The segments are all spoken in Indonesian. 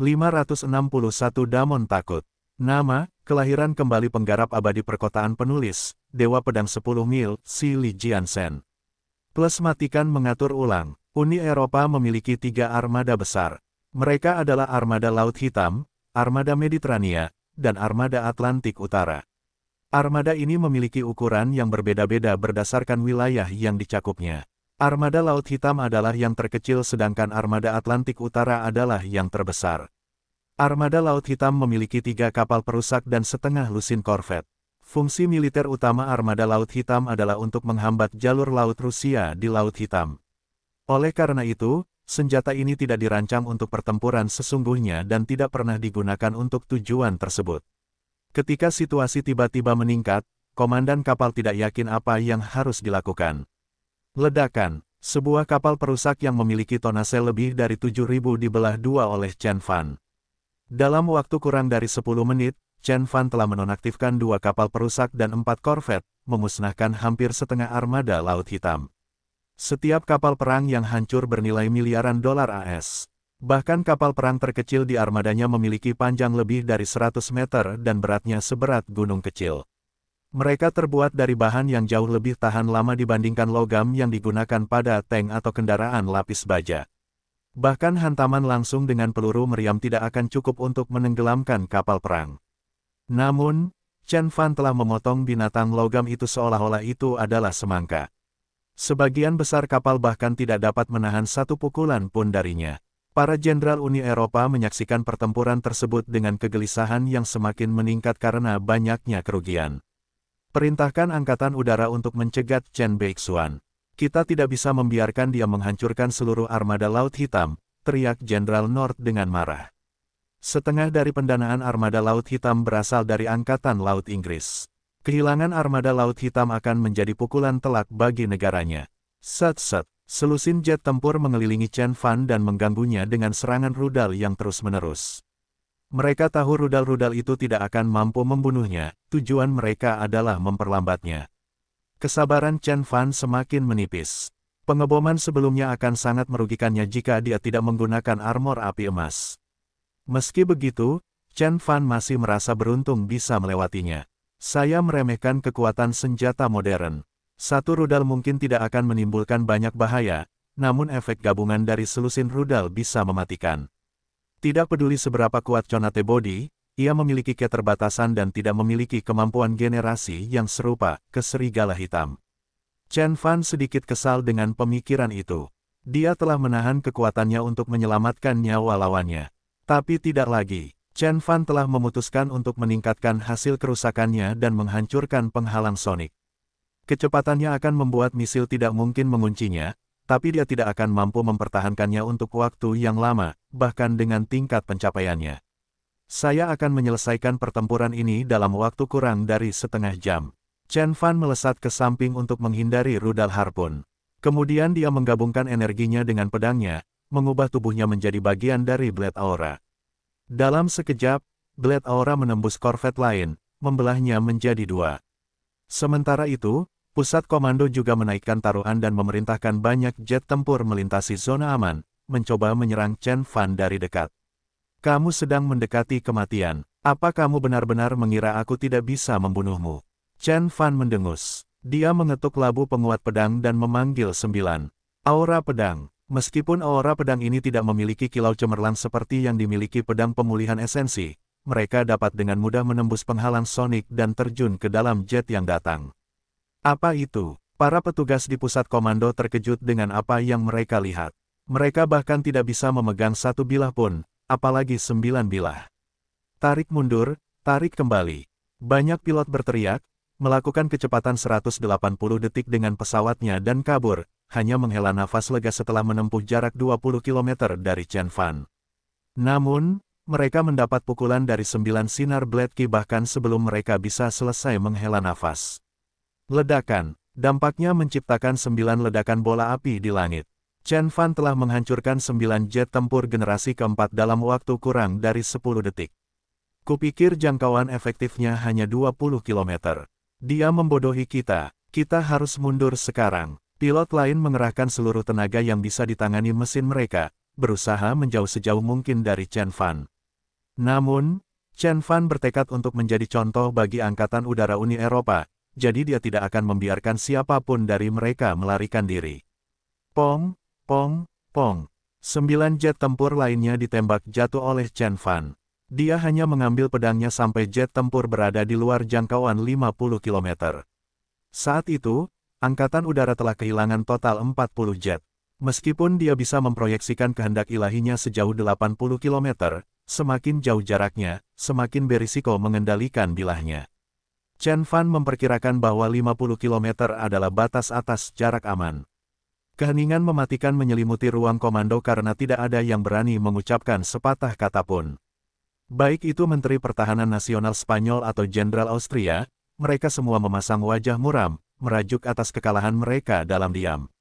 561 Damon Takut. Nama, kelahiran kembali penggarap abadi perkotaan penulis, Dewa Pedang 10 Mil, Si Li Jiansen. Plus matikan mengatur ulang, Uni Eropa memiliki tiga armada besar. Mereka adalah Armada Laut Hitam, Armada Mediterania, dan Armada Atlantik Utara. Armada ini memiliki ukuran yang berbeda-beda berdasarkan wilayah yang dicakupnya. Armada Laut Hitam adalah yang terkecil sedangkan Armada Atlantik Utara adalah yang terbesar. Armada Laut Hitam memiliki tiga kapal perusak dan setengah lusin korvet. Fungsi militer utama Armada Laut Hitam adalah untuk menghambat jalur laut Rusia di Laut Hitam. Oleh karena itu, senjata ini tidak dirancang untuk pertempuran sesungguhnya dan tidak pernah digunakan untuk tujuan tersebut. Ketika situasi tiba-tiba meningkat, komandan kapal tidak yakin apa yang harus dilakukan. Ledakan, sebuah kapal perusak yang memiliki tonase lebih dari 7.000 dibelah dua oleh Chen Fan. Dalam waktu kurang dari 10 menit, Chen Fan telah menonaktifkan dua kapal perusak dan empat korvet, memusnahkan hampir setengah armada Laut Hitam. Setiap kapal perang yang hancur bernilai miliaran dolar AS. Bahkan kapal perang terkecil di armadanya memiliki panjang lebih dari 100 meter dan beratnya seberat gunung kecil. Mereka terbuat dari bahan yang jauh lebih tahan lama dibandingkan logam yang digunakan pada tank atau kendaraan lapis baja. Bahkan hantaman langsung dengan peluru meriam tidak akan cukup untuk menenggelamkan kapal perang. Namun, Chen Fan telah memotong binatang logam itu seolah-olah itu adalah semangka. Sebagian besar kapal bahkan tidak dapat menahan satu pukulan pun darinya. Para jenderal Uni Eropa menyaksikan pertempuran tersebut dengan kegelisahan yang semakin meningkat karena banyaknya kerugian. Perintahkan Angkatan Udara untuk mencegat Chen Beixuan. Kita tidak bisa membiarkan dia menghancurkan seluruh armada Laut Hitam, teriak Jenderal North dengan marah. Setengah dari pendanaan armada Laut Hitam berasal dari Angkatan Laut Inggris. Kehilangan armada Laut Hitam akan menjadi pukulan telak bagi negaranya. Set-set, selusin jet tempur mengelilingi Chen Fan dan mengganggunya dengan serangan rudal yang terus-menerus. Mereka tahu rudal-rudal itu tidak akan mampu membunuhnya, tujuan mereka adalah memperlambatnya. Kesabaran Chen Fan semakin menipis. Pengeboman sebelumnya akan sangat merugikannya jika dia tidak menggunakan armor api emas. Meski begitu, Chen Fan masih merasa beruntung bisa melewatinya. Saya meremehkan kekuatan senjata modern. Satu rudal mungkin tidak akan menimbulkan banyak bahaya, namun efek gabungan dari selusin rudal bisa mematikan. Tidak peduli seberapa kuat Conate Body, ia memiliki keterbatasan dan tidak memiliki kemampuan generasi yang serupa, ke serigala hitam. Chen Fan sedikit kesal dengan pemikiran itu. Dia telah menahan kekuatannya untuk menyelamatkan nyawa lawannya. Tapi tidak lagi, Chen Fan telah memutuskan untuk meningkatkan hasil kerusakannya dan menghancurkan penghalang sonik. Kecepatannya akan membuat misil tidak mungkin menguncinya, tapi dia tidak akan mampu mempertahankannya untuk waktu yang lama, bahkan dengan tingkat pencapaiannya. Saya akan menyelesaikan pertempuran ini dalam waktu kurang dari setengah jam. Chen Fan melesat ke samping untuk menghindari rudal harpun. Kemudian dia menggabungkan energinya dengan pedangnya, mengubah tubuhnya menjadi bagian dari Blade Aura. Dalam sekejap, Blade Aura menembus korvet lain, membelahnya menjadi dua. Sementara itu, Pusat Komando juga menaikkan taruhan dan memerintahkan banyak jet tempur melintasi zona aman, mencoba menyerang Chen Fan dari dekat. Kamu sedang mendekati kematian. Apa kamu benar-benar mengira aku tidak bisa membunuhmu? Chen Fan mendengus. Dia mengetuk labu penguat pedang dan memanggil sembilan. Aura pedang. Meskipun aura pedang ini tidak memiliki kilau cemerlang seperti yang dimiliki pedang pemulihan esensi, mereka dapat dengan mudah menembus penghalang sonik dan terjun ke dalam jet yang datang. Apa itu? Para petugas di pusat komando terkejut dengan apa yang mereka lihat. Mereka bahkan tidak bisa memegang satu bilah pun, apalagi sembilan bilah. Tarik mundur, tarik kembali. Banyak pilot berteriak, melakukan kecepatan 180 detik dengan pesawatnya dan kabur, hanya menghela nafas lega setelah menempuh jarak 20 km dari Chen Fan. Namun, mereka mendapat pukulan dari sembilan sinar Blade Ki bahkan sebelum mereka bisa selesai menghela nafas. Ledakan, dampaknya menciptakan sembilan ledakan bola api di langit. Chen Fan telah menghancurkan sembilan jet tempur generasi keempat dalam waktu kurang dari sepuluh detik. Kupikir jangkauan efektifnya hanya 20 km. Dia membodohi kita, kita harus mundur sekarang. Pilot lain mengerahkan seluruh tenaga yang bisa ditangani mesin mereka, berusaha menjauh sejauh mungkin dari Chen Fan. Namun, Chen Fan bertekad untuk menjadi contoh bagi Angkatan Udara Uni Eropa, jadi dia tidak akan membiarkan siapapun dari mereka melarikan diri. Pong, pong, pong. Sembilan jet tempur lainnya ditembak jatuh oleh Chen Fan. Dia hanya mengambil pedangnya sampai jet tempur berada di luar jangkauan 50 km. Saat itu, Angkatan Udara telah kehilangan total 40 jet. Meskipun dia bisa memproyeksikan kehendak ilahinya sejauh 80 km, semakin jauh jaraknya, semakin berisiko mengendalikan bilahnya. Chen Fan memperkirakan bahwa 50 km adalah batas atas jarak aman. Keheningan mematikan menyelimuti ruang komando karena tidak ada yang berani mengucapkan sepatah kata pun. Baik itu Menteri Pertahanan Nasional Spanyol atau Jenderal Austria, mereka semua memasang wajah muram, merajuk atas kekalahan mereka dalam diam.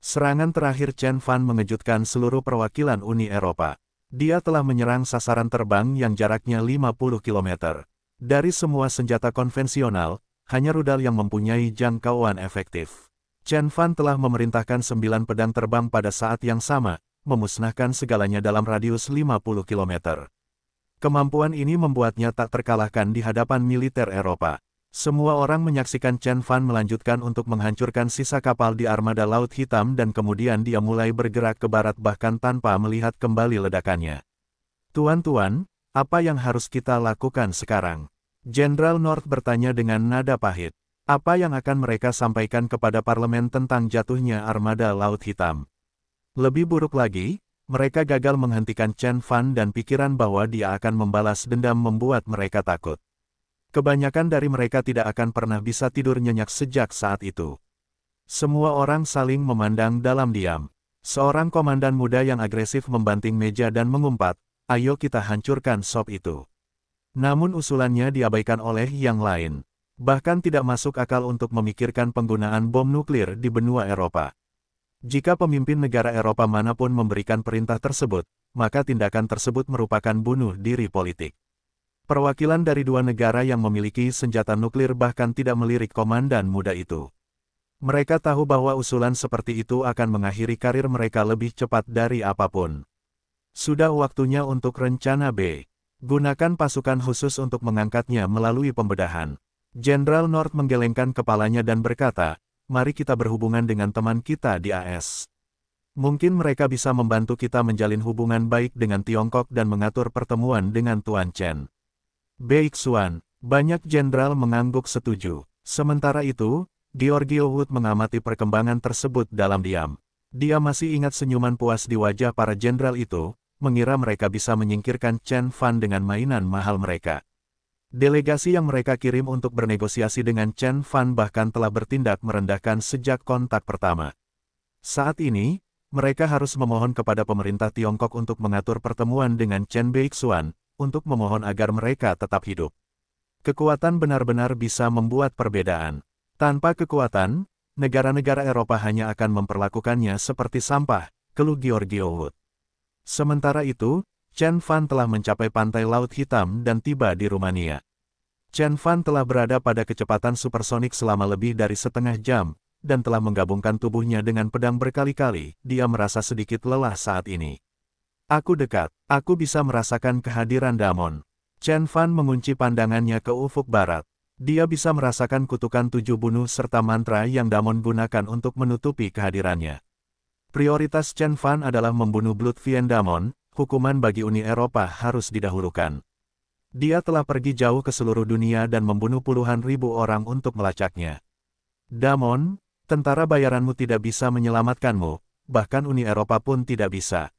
Serangan terakhir Chen Fan mengejutkan seluruh perwakilan Uni Eropa. Dia telah menyerang sasaran terbang yang jaraknya 50 kilometer. Dari semua senjata konvensional, hanya rudal yang mempunyai jangkauan efektif. Chen Fan telah memerintahkan sembilan pedang terbang pada saat yang sama, memusnahkan segalanya dalam radius 50 km. Kemampuan ini membuatnya tak terkalahkan di hadapan militer Eropa. Semua orang menyaksikan Chen Fan melanjutkan untuk menghancurkan sisa kapal di armada Laut Hitam dan kemudian dia mulai bergerak ke barat bahkan tanpa melihat kembali ledakannya. Tuan-tuan, apa yang harus kita lakukan sekarang? Jenderal North bertanya dengan nada pahit. Apa yang akan mereka sampaikan kepada parlemen tentang jatuhnya armada Laut Hitam? Lebih buruk lagi, mereka gagal menghentikan Chen Fan dan pikiran bahwa dia akan membalas dendam membuat mereka takut. Kebanyakan dari mereka tidak akan pernah bisa tidur nyenyak sejak saat itu. Semua orang saling memandang dalam diam. Seorang komandan muda yang agresif membanting meja dan mengumpat, ayo kita hancurkan sop itu. Namun usulannya diabaikan oleh yang lain. Bahkan tidak masuk akal untuk memikirkan penggunaan bom nuklir di benua Eropa. Jika pemimpin negara Eropa manapun memberikan perintah tersebut, maka tindakan tersebut merupakan bunuh diri politik. Perwakilan dari dua negara yang memiliki senjata nuklir bahkan tidak melirik komandan muda itu. Mereka tahu bahwa usulan seperti itu akan mengakhiri karir mereka lebih cepat dari apapun. Sudah waktunya untuk rencana B. Gunakan pasukan khusus untuk mengangkatnya melalui pembedahan. Jenderal North menggelengkan kepalanya dan berkata, mari kita berhubungan dengan teman kita di AS. Mungkin mereka bisa membantu kita menjalin hubungan baik dengan Tiongkok dan mengatur pertemuan dengan Tuan Chen. Baik Xuan, banyak jenderal mengangguk setuju. Sementara itu, Giorgio Wood mengamati perkembangan tersebut dalam diam. Dia masih ingat senyuman puas di wajah para jenderal itu, mengira mereka bisa menyingkirkan Chen Fan dengan mainan mahal mereka. Delegasi yang mereka kirim untuk bernegosiasi dengan Chen Fan bahkan telah bertindak merendahkan sejak kontak pertama. Saat ini, mereka harus memohon kepada pemerintah Tiongkok untuk mengatur pertemuan dengan Chen Beixuan, untuk memohon agar mereka tetap hidup. Kekuatan benar-benar bisa membuat perbedaan. Tanpa kekuatan, negara-negara Eropa hanya akan memperlakukannya seperti sampah, keluh Georgio Wood. Sementara itu, Chen Fan telah mencapai pantai Laut Hitam dan tiba di Rumania. Chen Fan telah berada pada kecepatan supersonik selama lebih dari setengah jam, dan telah menggabungkan tubuhnya dengan pedang berkali-kali, dia merasa sedikit lelah saat ini. Aku dekat, aku bisa merasakan kehadiran Damon. Chen Fan mengunci pandangannya ke ufuk barat. Dia bisa merasakan kutukan tujuh bunuh serta mantra yang Damon gunakan untuk menutupi kehadirannya. Prioritas Chen Fan adalah membunuh Blood Damon, hukuman bagi Uni Eropa harus didahulukan. Dia telah pergi jauh ke seluruh dunia dan membunuh puluhan ribu orang untuk melacaknya. Damon, tentara bayaranmu tidak bisa menyelamatkanmu, bahkan Uni Eropa pun tidak bisa.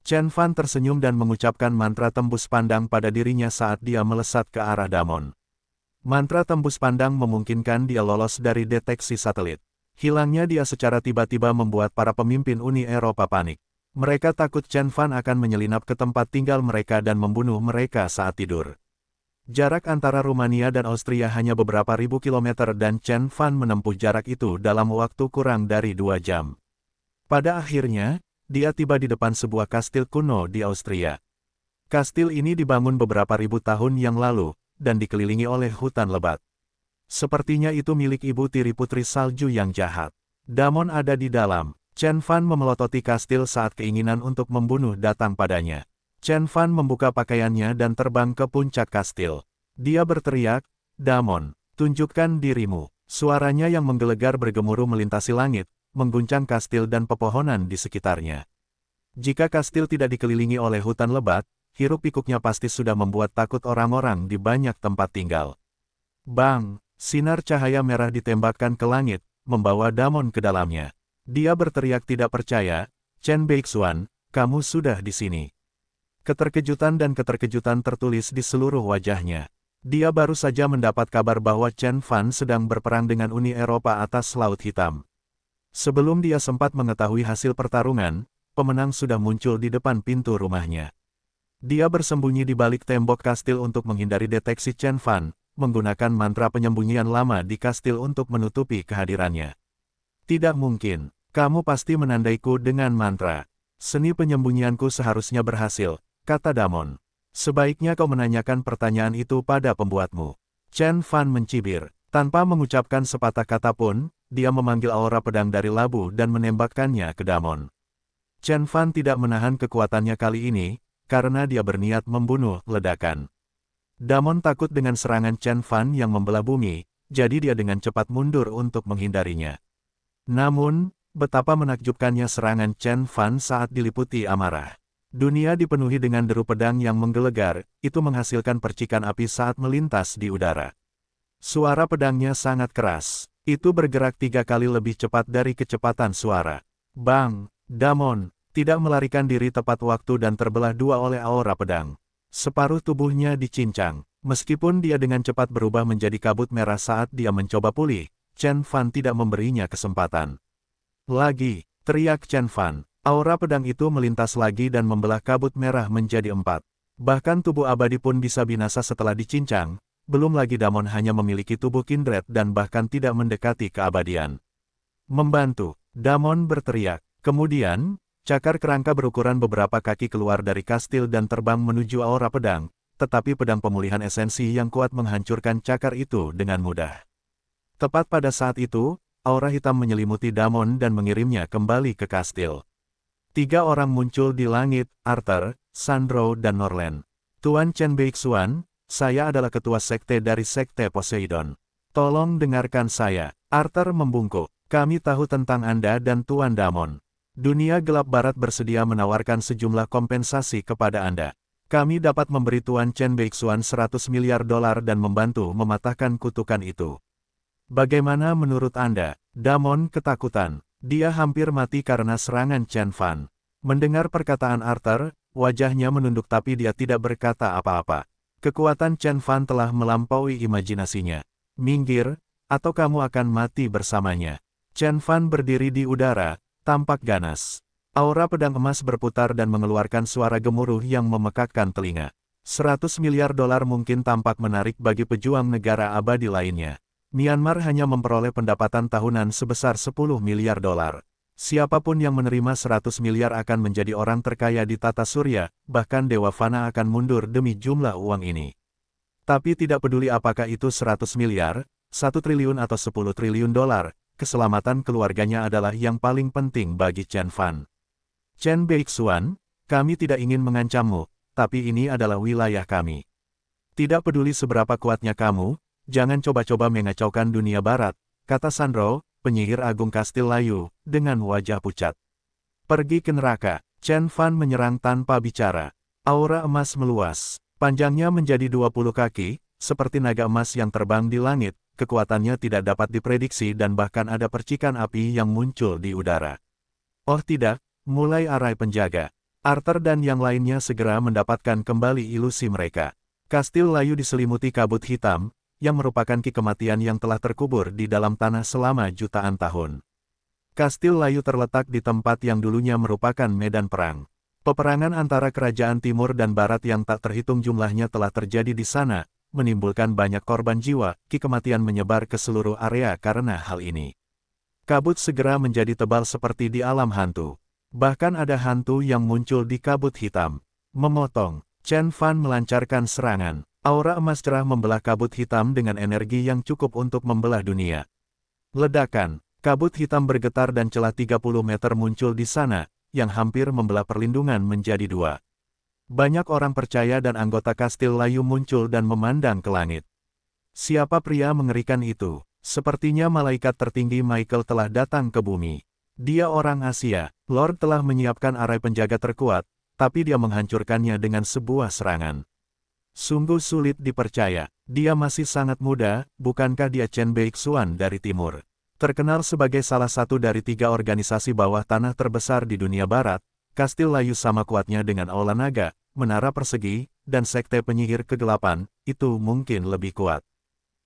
Chen Fan tersenyum dan mengucapkan mantra tembus pandang pada dirinya saat dia melesat ke arah Damon. Mantra tembus pandang memungkinkan dia lolos dari deteksi satelit. Hilangnya dia secara tiba-tiba membuat para pemimpin Uni Eropa panik. Mereka takut Chen Fan akan menyelinap ke tempat tinggal mereka dan membunuh mereka saat tidur. Jarak antara Rumania dan Austria hanya beberapa ribu kilometer dan Chen Fan menempuh jarak itu dalam waktu kurang dari dua jam. Pada akhirnya, dia tiba di depan sebuah kastil kuno di Austria. Kastil ini dibangun beberapa ribu tahun yang lalu, dan dikelilingi oleh hutan lebat. Sepertinya itu milik ibu tiri putri salju yang jahat. Damon ada di dalam. Chen Fan memelototi kastil saat keinginan untuk membunuh datang padanya. Chen Fan membuka pakaiannya dan terbang ke puncak kastil. Dia berteriak, Damon, tunjukkan dirimu. Suaranya yang menggelegar bergemuruh melintasi langit, mengguncang kastil dan pepohonan di sekitarnya. Jika kastil tidak dikelilingi oleh hutan lebat, hirup pikuknya pasti sudah membuat takut orang-orang di banyak tempat tinggal. Bang! Sinar cahaya merah ditembakkan ke langit, membawa Damon ke dalamnya. Dia berteriak tidak percaya, Chen Beixuan, kamu sudah di sini. Keterkejutan dan keterkejutan tertulis di seluruh wajahnya. Dia baru saja mendapat kabar bahwa Chen Fan sedang berperang dengan Uni Eropa atas Laut Hitam. Sebelum dia sempat mengetahui hasil pertarungan, pemenang sudah muncul di depan pintu rumahnya. Dia bersembunyi di balik tembok kastil untuk menghindari deteksi Chen Fan, menggunakan mantra penyembunyian lama di kastil untuk menutupi kehadirannya. Tidak mungkin, kamu pasti menandaiku dengan mantra. Seni penyembunyianku seharusnya berhasil, kata Damon. Sebaiknya kau menanyakan pertanyaan itu pada pembuatmu. Chen Fan mencibir. Tanpa mengucapkan sepatah kata pun, dia memanggil aura pedang dari labu dan menembakkannya ke Damon. Chen Fan tidak menahan kekuatannya kali ini, karena dia berniat membunuh ledakan. Damon takut dengan serangan Chen Fan yang membelah bumi, jadi dia dengan cepat mundur untuk menghindarinya. Namun, betapa menakjubkannya serangan Chen Fan saat diliputi amarah. Dunia dipenuhi dengan deru pedang yang menggelegar, itu menghasilkan percikan api saat melintas di udara. Suara pedangnya sangat keras, itu bergerak tiga kali lebih cepat dari kecepatan suara. Bang, Damon, tidak melarikan diri tepat waktu dan terbelah dua oleh aura pedang. Separuh tubuhnya dicincang. Meskipun dia dengan cepat berubah menjadi kabut merah saat dia mencoba pulih, Chen Fan tidak memberinya kesempatan. Lagi, teriak Chen Fan, aura pedang itu melintas lagi dan membelah kabut merah menjadi empat. Bahkan tubuh abadi pun bisa binasa setelah dicincang, belum lagi Damon hanya memiliki tubuh kindred dan bahkan tidak mendekati keabadian. Membantu, Damon berteriak. Kemudian, Cakar kerangka berukuran beberapa kaki keluar dari kastil dan terbang menuju aura pedang, tetapi pedang pemulihan esensi yang kuat menghancurkan cakar itu dengan mudah. Tepat pada saat itu, aura hitam menyelimuti Damon dan mengirimnya kembali ke kastil. Tiga orang muncul di langit, Arthur, Sandro dan Norland. Tuan Chen Beixuan, saya adalah ketua sekte dari sekte Poseidon. Tolong dengarkan saya. Arthur membungkuk. Kami tahu tentang Anda dan Tuan Damon. Dunia gelap barat bersedia menawarkan sejumlah kompensasi kepada Anda. Kami dapat memberi Tuan Chen Beixuan 100 miliar dolar dan membantu mematahkan kutukan itu. Bagaimana menurut Anda? Damon ketakutan. Dia hampir mati karena serangan Chen Fan. Mendengar perkataan Arthur, wajahnya menunduk tapi dia tidak berkata apa-apa. Kekuatan Chen Fan telah melampaui imajinasinya. Minggir, atau kamu akan mati bersamanya. Chen Fan berdiri di udara, Tampak ganas. Aura pedang emas berputar dan mengeluarkan suara gemuruh yang memekakkan telinga. 100 miliar dolar mungkin tampak menarik bagi pejuang negara abadi lainnya. Myanmar hanya memperoleh pendapatan tahunan sebesar 10 miliar dolar. Siapapun yang menerima 100 miliar akan menjadi orang terkaya di tata surya, bahkan Dewa Fana akan mundur demi jumlah uang ini. Tapi tidak peduli apakah itu 100 miliar, 1 triliun atau 10 triliun dolar, keselamatan keluarganya adalah yang paling penting bagi Chen Fan. Chen Beixuan, kami tidak ingin mengancammu, tapi ini adalah wilayah kami. Tidak peduli seberapa kuatnya kamu, jangan coba-coba mengacaukan dunia barat, kata Sandro, penyihir agung kastil layu, dengan wajah pucat. Pergi ke neraka, Chen Fan menyerang tanpa bicara. Aura emas meluas, panjangnya menjadi 20 kaki, seperti naga emas yang terbang di langit, kekuatannya tidak dapat diprediksi dan bahkan ada percikan api yang muncul di udara. Oh tidak, mulai arai penjaga. Arthur dan yang lainnya segera mendapatkan kembali ilusi mereka. Kastil layu diselimuti kabut hitam, yang merupakan ki kematian yang telah terkubur di dalam tanah selama jutaan tahun. Kastil layu terletak di tempat yang dulunya merupakan medan perang. Peperangan antara kerajaan timur dan barat yang tak terhitung jumlahnya telah terjadi di sana, menimbulkan banyak korban jiwa, ki kematian menyebar ke seluruh area karena hal ini. Kabut segera menjadi tebal seperti di alam hantu. Bahkan ada hantu yang muncul di kabut hitam. Memotong, Chen Fan melancarkan serangan. Aura emas cerah membelah kabut hitam dengan energi yang cukup untuk membelah dunia. Ledakan, kabut hitam bergetar dan celah 30 meter muncul di sana, yang hampir membelah perlindungan menjadi dua. Banyak orang percaya dan anggota kastil layu muncul dan memandang ke langit. Siapa pria mengerikan itu? Sepertinya malaikat tertinggi Michael telah datang ke bumi. Dia orang Asia, Lord telah menyiapkan arai penjaga terkuat, tapi dia menghancurkannya dengan sebuah serangan. Sungguh sulit dipercaya, dia masih sangat muda, bukankah dia Chen Beixuan dari timur? Terkenal sebagai salah satu dari tiga organisasi bawah tanah terbesar di dunia barat, kastil layu sama kuatnya dengan aula naga, menara persegi, dan sekte penyihir kegelapan, itu mungkin lebih kuat.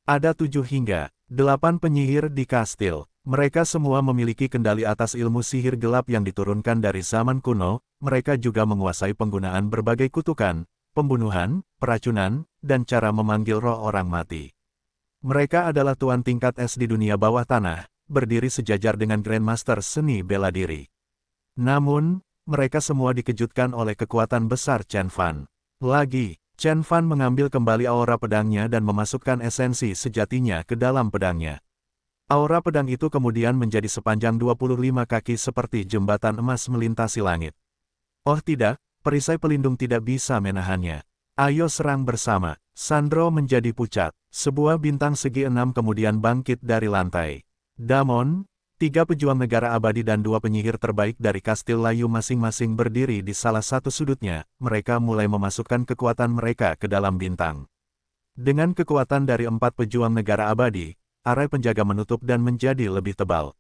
Ada tujuh hingga delapan penyihir di kastil. Mereka semua memiliki kendali atas ilmu sihir gelap yang diturunkan dari zaman kuno, mereka juga menguasai penggunaan berbagai kutukan, pembunuhan, peracunan, dan cara memanggil roh orang mati. Mereka adalah tuan tingkat S di dunia bawah tanah, berdiri sejajar dengan Grandmaster seni bela diri. Namun, mereka semua dikejutkan oleh kekuatan besar Chen Fan. Lagi, Chen Fan mengambil kembali aura pedangnya dan memasukkan esensi sejatinya ke dalam pedangnya. Aura pedang itu kemudian menjadi sepanjang 25 kaki seperti jembatan emas melintasi langit. Oh tidak, perisai pelindung tidak bisa menahannya. Ayo serang bersama. Sandro menjadi pucat. Sebuah bintang segi enam kemudian bangkit dari lantai. Damon, Tiga pejuang negara abadi dan dua penyihir terbaik dari kastil layu masing-masing berdiri di salah satu sudutnya, mereka mulai memasukkan kekuatan mereka ke dalam bintang. Dengan kekuatan dari empat pejuang negara abadi, arai penjaga menutup dan menjadi lebih tebal.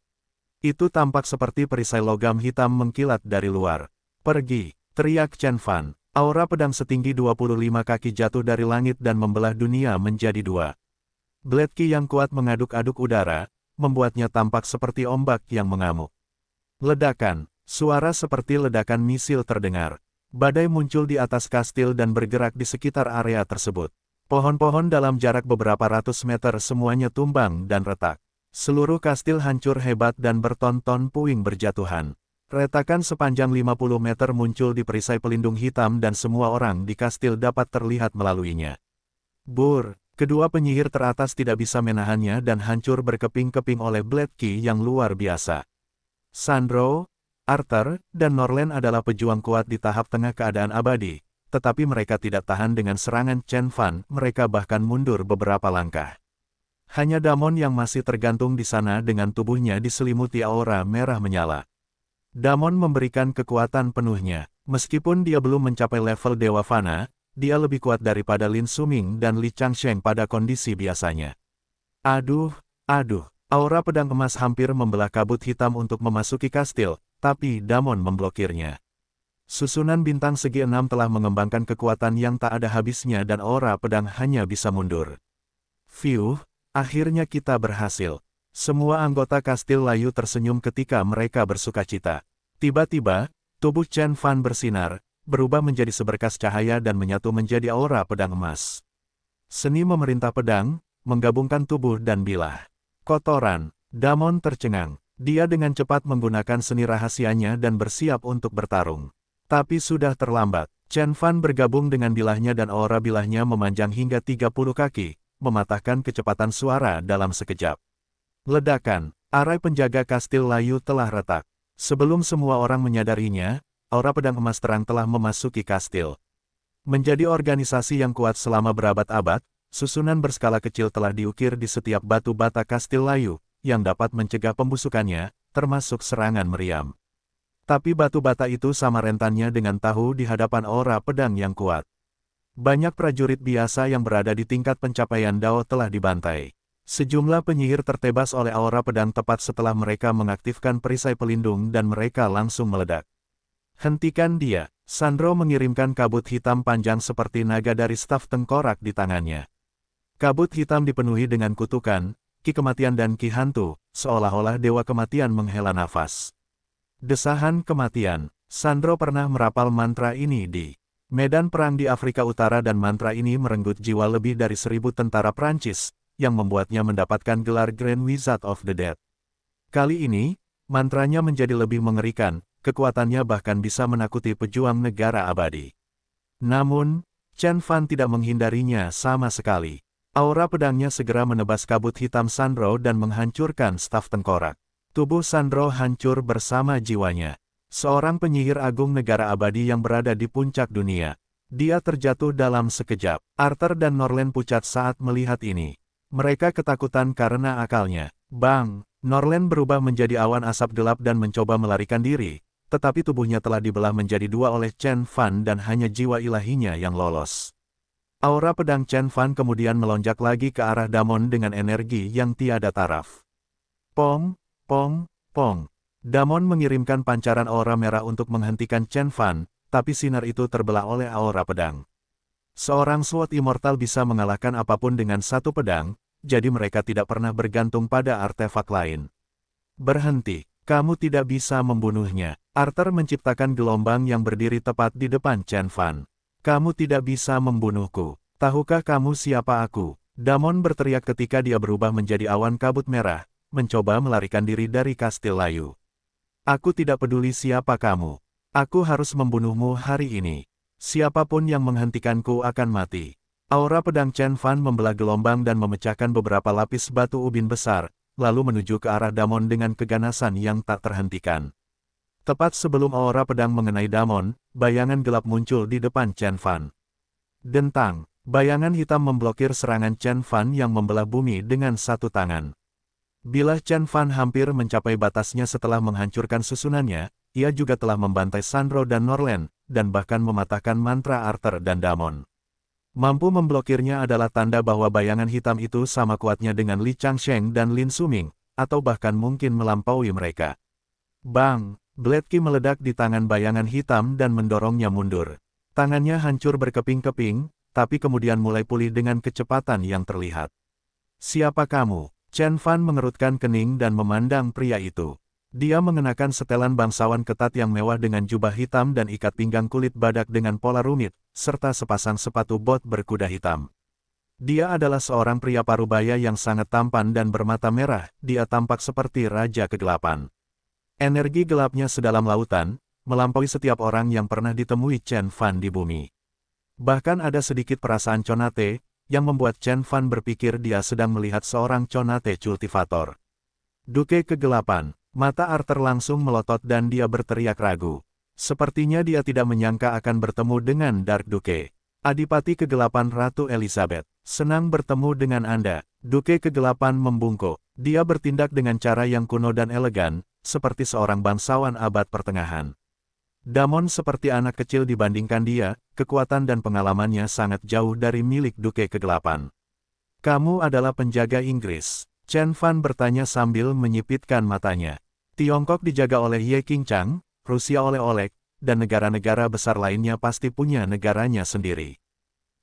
Itu tampak seperti perisai logam hitam mengkilat dari luar. Pergi, teriak Chen Fan. Aura pedang setinggi 25 kaki jatuh dari langit dan membelah dunia menjadi dua. Blade Ki yang kuat mengaduk-aduk udara, membuatnya tampak seperti ombak yang mengamuk. Ledakan, suara seperti ledakan misil terdengar. Badai muncul di atas kastil dan bergerak di sekitar area tersebut. Pohon-pohon dalam jarak beberapa ratus meter semuanya tumbang dan retak. Seluruh kastil hancur hebat dan bertonton puing berjatuhan. Retakan sepanjang 50 meter muncul di perisai pelindung hitam dan semua orang di kastil dapat terlihat melaluinya. Bur, Kedua penyihir teratas tidak bisa menahannya dan hancur berkeping-keping oleh Blade Key yang luar biasa. Sandro, Arthur, dan Norlen adalah pejuang kuat di tahap tengah keadaan abadi, tetapi mereka tidak tahan dengan serangan Chen Fan, mereka bahkan mundur beberapa langkah. Hanya Damon yang masih tergantung di sana dengan tubuhnya diselimuti aura merah menyala. Damon memberikan kekuatan penuhnya, meskipun dia belum mencapai level Dewa Fana, dia lebih kuat daripada Lin Suming dan Li Changsheng pada kondisi biasanya. Aduh, aduh, aura pedang emas hampir membelah kabut hitam untuk memasuki kastil, tapi Damon memblokirnya. Susunan bintang segi enam telah mengembangkan kekuatan yang tak ada habisnya dan aura pedang hanya bisa mundur. Fiuh, akhirnya kita berhasil. Semua anggota kastil layu tersenyum ketika mereka bersuka cita. Tiba-tiba, tubuh Chen Fan bersinar, berubah menjadi seberkas cahaya dan menyatu menjadi aura pedang emas. Seni memerintah pedang, menggabungkan tubuh dan bilah. Kotoran, Damon tercengang. Dia dengan cepat menggunakan seni rahasianya dan bersiap untuk bertarung. Tapi sudah terlambat. Chen Fan bergabung dengan bilahnya dan aura bilahnya memanjang hingga 30 kaki, mematahkan kecepatan suara dalam sekejap. Ledakan, arai penjaga kastil layu telah retak. Sebelum semua orang menyadarinya, aura pedang emas terang telah memasuki kastil. Menjadi organisasi yang kuat selama berabad-abad, susunan berskala kecil telah diukir di setiap batu bata kastil layu, yang dapat mencegah pembusukannya, termasuk serangan meriam. Tapi batu bata itu sama rentannya dengan tahu di hadapan aura pedang yang kuat. Banyak prajurit biasa yang berada di tingkat pencapaian Dao telah dibantai. Sejumlah penyihir tertebas oleh aura pedang tepat setelah mereka mengaktifkan perisai pelindung dan mereka langsung meledak. Hentikan dia. Sandro mengirimkan kabut hitam panjang seperti naga dari staf tengkorak di tangannya. Kabut hitam dipenuhi dengan kutukan, ki kematian dan ki hantu, seolah-olah dewa kematian menghela nafas. Desahan kematian, Sandro pernah merapal mantra ini di medan perang di Afrika Utara dan mantra ini merenggut jiwa lebih dari seribu tentara Prancis, yang membuatnya mendapatkan gelar Grand Wizard of the Dead. Kali ini, mantranya menjadi lebih mengerikan, kekuatannya bahkan bisa menakuti pejuang negara abadi. Namun, Chen Fan tidak menghindarinya sama sekali. Aura pedangnya segera menebas kabut hitam Sandro dan menghancurkan staf tengkorak. Tubuh Sandro hancur bersama jiwanya. Seorang penyihir agung negara abadi yang berada di puncak dunia. Dia terjatuh dalam sekejap. Arthur dan Norlen pucat saat melihat ini. Mereka ketakutan karena akalnya. Bang, Norlen berubah menjadi awan asap gelap dan mencoba melarikan diri, tetapi tubuhnya telah dibelah menjadi dua oleh Chen Fan dan hanya jiwa ilahinya yang lolos. Aura pedang Chen Fan kemudian melonjak lagi ke arah Damon dengan energi yang tiada taraf. Pong, pong, pong. Damon mengirimkan pancaran aura merah untuk menghentikan Chen Fan, tapi sinar itu terbelah oleh aura pedang. Seorang SWAT Immortal bisa mengalahkan apapun dengan satu pedang, jadi mereka tidak pernah bergantung pada artefak lain. Berhenti. Kamu tidak bisa membunuhnya. Arthur menciptakan gelombang yang berdiri tepat di depan Chen Fan. Kamu tidak bisa membunuhku. Tahukah kamu siapa aku? Damon berteriak ketika dia berubah menjadi awan kabut merah, mencoba melarikan diri dari kastil layu. Aku tidak peduli siapa kamu. Aku harus membunuhmu hari ini. Siapapun yang menghentikanku akan mati. Aura pedang Chen Fan membelah gelombang dan memecahkan beberapa lapis batu ubin besar, lalu menuju ke arah Damon dengan keganasan yang tak terhentikan. Tepat sebelum aura pedang mengenai Damon, bayangan gelap muncul di depan Chen Fan. Dentang, bayangan hitam memblokir serangan Chen Fan yang membelah bumi dengan satu tangan. Bila Chen Fan hampir mencapai batasnya setelah menghancurkan susunannya, ia juga telah membantai Sandro dan Norland, dan bahkan mematahkan mantra Arthur dan Damon. Mampu memblokirnya adalah tanda bahwa bayangan hitam itu sama kuatnya dengan Li Changsheng dan Lin Suming, atau bahkan mungkin melampaui mereka. Bang! Blade Ki meledak di tangan bayangan hitam dan mendorongnya mundur. Tangannya hancur berkeping-keping, tapi kemudian mulai pulih dengan kecepatan yang terlihat. Siapa kamu? Chen Fan mengerutkan kening dan memandang pria itu. Dia mengenakan setelan bangsawan ketat yang mewah dengan jubah hitam dan ikat pinggang kulit badak dengan pola rumit, serta sepasang sepatu bot berkuda hitam. Dia adalah seorang pria parubaya yang sangat tampan dan bermata merah, dia tampak seperti raja kegelapan. Energi gelapnya sedalam lautan, melampaui setiap orang yang pernah ditemui Chen Fan di bumi. Bahkan ada sedikit perasaan conate, yang membuat Chen Fan berpikir dia sedang melihat seorang conate cultivator. Duke kegelapan, Mata Arthur langsung melotot dan dia berteriak ragu. Sepertinya dia tidak menyangka akan bertemu dengan Dark Duke. Adipati kegelapan Ratu Elizabeth, senang bertemu dengan Anda. Duke kegelapan membungkuk. Dia bertindak dengan cara yang kuno dan elegan, seperti seorang bangsawan abad pertengahan. Damon seperti anak kecil dibandingkan dia, kekuatan dan pengalamannya sangat jauh dari milik Duke kegelapan. Kamu adalah penjaga Inggris. Chen Fan bertanya sambil menyipitkan matanya. Tiongkok dijaga oleh Ye Chang, Rusia oleh Oleg, dan negara-negara besar lainnya pasti punya negaranya sendiri.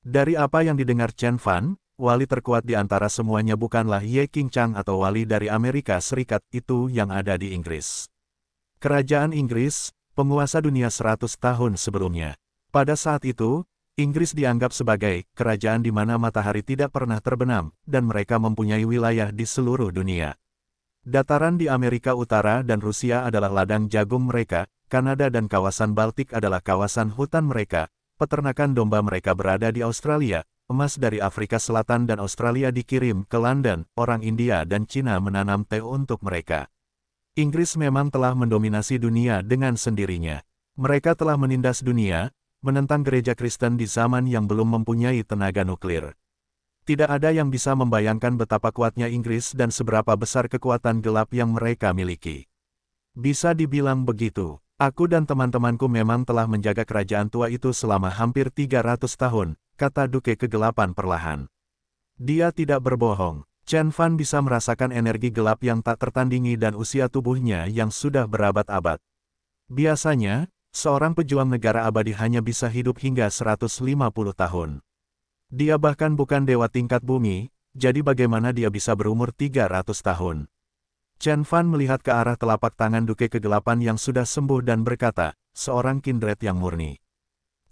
Dari apa yang didengar Chen Fan, wali terkuat di antara semuanya bukanlah Ye Chang atau wali dari Amerika Serikat itu yang ada di Inggris. Kerajaan Inggris, penguasa dunia 100 tahun sebelumnya. Pada saat itu, Inggris dianggap sebagai kerajaan di mana matahari tidak pernah terbenam, dan mereka mempunyai wilayah di seluruh dunia. Dataran di Amerika Utara dan Rusia adalah ladang jagung mereka, Kanada dan kawasan Baltik adalah kawasan hutan mereka, peternakan domba mereka berada di Australia, emas dari Afrika Selatan dan Australia dikirim ke London, orang India dan Cina menanam teh untuk mereka. Inggris memang telah mendominasi dunia dengan sendirinya. Mereka telah menindas dunia, menentang gereja Kristen di zaman yang belum mempunyai tenaga nuklir. Tidak ada yang bisa membayangkan betapa kuatnya Inggris dan seberapa besar kekuatan gelap yang mereka miliki. Bisa dibilang begitu, aku dan teman-temanku memang telah menjaga kerajaan tua itu selama hampir 300 tahun, kata Duke kegelapan perlahan. Dia tidak berbohong, Chen Fan bisa merasakan energi gelap yang tak tertandingi dan usia tubuhnya yang sudah berabad-abad. Biasanya, Seorang pejuang negara abadi hanya bisa hidup hingga 150 tahun. Dia bahkan bukan dewa tingkat bumi, jadi bagaimana dia bisa berumur 300 tahun? Chen Fan melihat ke arah telapak tangan Duke Kegelapan yang sudah sembuh dan berkata, seorang kindred yang murni.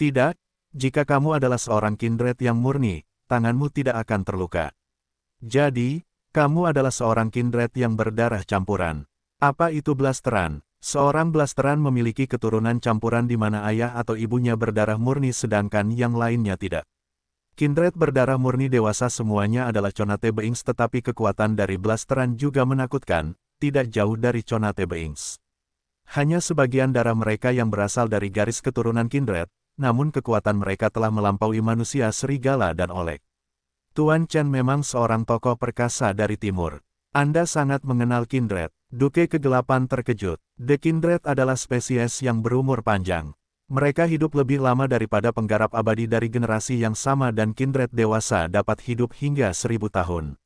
Tidak, jika kamu adalah seorang kindred yang murni, tanganmu tidak akan terluka. Jadi, kamu adalah seorang kindred yang berdarah campuran. Apa itu blasteran? Seorang blasteran memiliki keturunan campuran di mana ayah atau ibunya berdarah murni sedangkan yang lainnya tidak. Kindred berdarah murni dewasa semuanya adalah Conate Beings tetapi kekuatan dari blasteran juga menakutkan, tidak jauh dari Conate Beings. Hanya sebagian darah mereka yang berasal dari garis keturunan Kindred, namun kekuatan mereka telah melampaui manusia serigala dan olek. Tuan Chen memang seorang tokoh perkasa dari timur. Anda sangat mengenal Kindred. Duke Kegelapan terkejut. The Kindred adalah spesies yang berumur panjang. Mereka hidup lebih lama daripada penggarap abadi dari generasi yang sama dan Kindred dewasa dapat hidup hingga seribu tahun.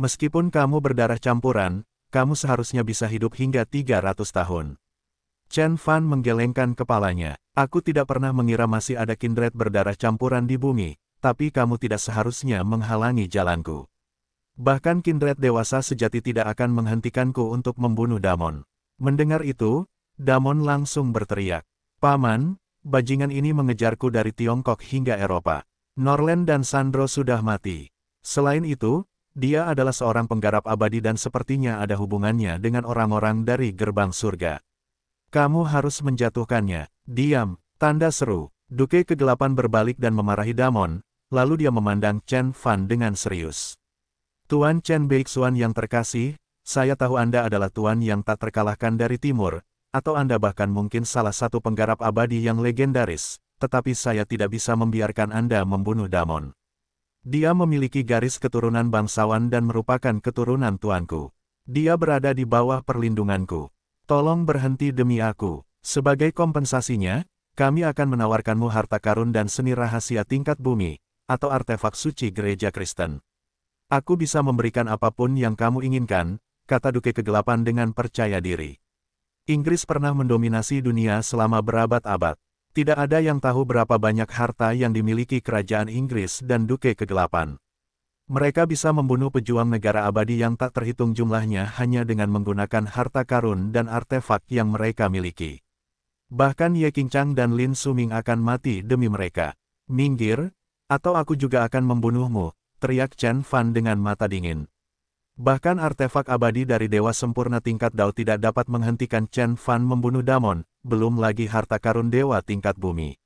Meskipun kamu berdarah campuran, kamu seharusnya bisa hidup hingga 300 tahun. Chen Fan menggelengkan kepalanya. Aku tidak pernah mengira masih ada Kindred berdarah campuran di bumi, tapi kamu tidak seharusnya menghalangi jalanku. Bahkan kindred dewasa sejati tidak akan menghentikanku untuk membunuh Damon. Mendengar itu, Damon langsung berteriak. Paman, bajingan ini mengejarku dari Tiongkok hingga Eropa. Norland dan Sandro sudah mati. Selain itu, dia adalah seorang penggarap abadi dan sepertinya ada hubungannya dengan orang-orang dari gerbang surga. Kamu harus menjatuhkannya. Diam, tanda seru. Duke kegelapan berbalik dan memarahi Damon, lalu dia memandang Chen Fan dengan serius. Tuan Chen Beixuan yang terkasih, saya tahu Anda adalah Tuan yang tak terkalahkan dari timur, atau Anda bahkan mungkin salah satu penggarap abadi yang legendaris, tetapi saya tidak bisa membiarkan Anda membunuh Damon. Dia memiliki garis keturunan bangsawan dan merupakan keturunan tuanku. Dia berada di bawah perlindunganku. Tolong berhenti demi aku. Sebagai kompensasinya, kami akan menawarkanmu harta karun dan seni rahasia tingkat bumi, atau artefak suci gereja Kristen. Aku bisa memberikan apapun yang kamu inginkan, kata Duke Kegelapan dengan percaya diri. Inggris pernah mendominasi dunia selama berabad-abad. Tidak ada yang tahu berapa banyak harta yang dimiliki kerajaan Inggris dan Duke Kegelapan. Mereka bisa membunuh pejuang negara abadi yang tak terhitung jumlahnya hanya dengan menggunakan harta karun dan artefak yang mereka miliki. Bahkan Ye Chang dan Lin Suming akan mati demi mereka. Minggir, atau aku juga akan membunuhmu, teriak Chen Fan dengan mata dingin. Bahkan artefak abadi dari Dewa Sempurna tingkat Dao tidak dapat menghentikan Chen Fan membunuh Damon, belum lagi harta karun Dewa tingkat bumi.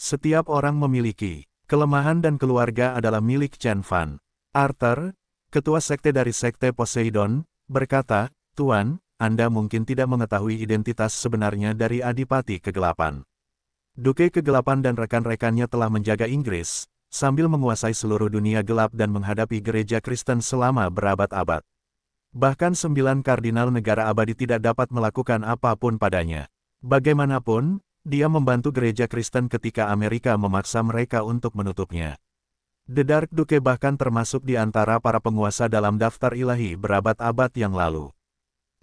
Setiap orang memiliki kelemahan dan keluarga adalah milik Chen Fan. Arthur, ketua sekte dari sekte Poseidon, berkata, Tuan, Anda mungkin tidak mengetahui identitas sebenarnya dari Adipati Kegelapan. Duke Kegelapan dan rekan-rekannya telah menjaga Inggris, sambil menguasai seluruh dunia gelap dan menghadapi gereja Kristen selama berabad-abad. Bahkan sembilan kardinal negara abadi tidak dapat melakukan apapun padanya. Bagaimanapun, dia membantu gereja Kristen ketika Amerika memaksa mereka untuk menutupnya. The Dark Duke bahkan termasuk di antara para penguasa dalam daftar ilahi berabad-abad yang lalu.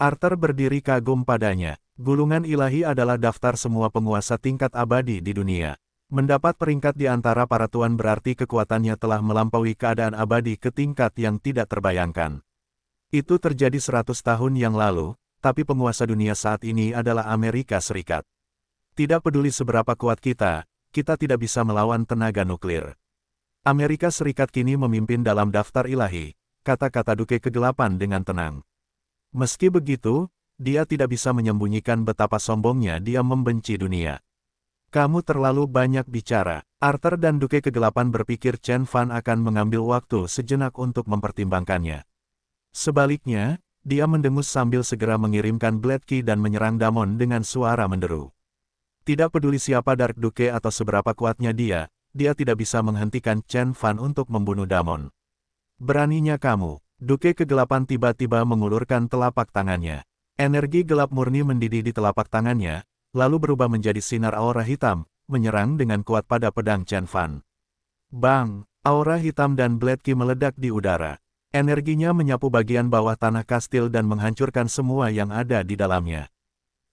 Arthur berdiri kagum padanya. Gulungan ilahi adalah daftar semua penguasa tingkat abadi di dunia. Mendapat peringkat di antara para tuan berarti kekuatannya telah melampaui keadaan abadi ke tingkat yang tidak terbayangkan. Itu terjadi 100 tahun yang lalu, tapi penguasa dunia saat ini adalah Amerika Serikat. Tidak peduli seberapa kuat kita, kita tidak bisa melawan tenaga nuklir. Amerika Serikat kini memimpin dalam daftar ilahi, kata-kata Duke kegelapan dengan tenang. Meski begitu, dia tidak bisa menyembunyikan betapa sombongnya dia membenci dunia. Kamu terlalu banyak bicara. Arthur dan Duke kegelapan berpikir Chen Fan akan mengambil waktu sejenak untuk mempertimbangkannya. Sebaliknya, dia mendengus sambil segera mengirimkan Blade Key dan menyerang Damon dengan suara menderu. Tidak peduli siapa Dark Duke atau seberapa kuatnya dia, dia tidak bisa menghentikan Chen Fan untuk membunuh Damon. Beraninya kamu, Duke kegelapan tiba-tiba mengulurkan telapak tangannya. Energi gelap murni mendidih di telapak tangannya, lalu berubah menjadi sinar aura hitam, menyerang dengan kuat pada pedang Chen Fan. Bang! Aura hitam dan Blade Ki meledak di udara. Energinya menyapu bagian bawah tanah kastil dan menghancurkan semua yang ada di dalamnya.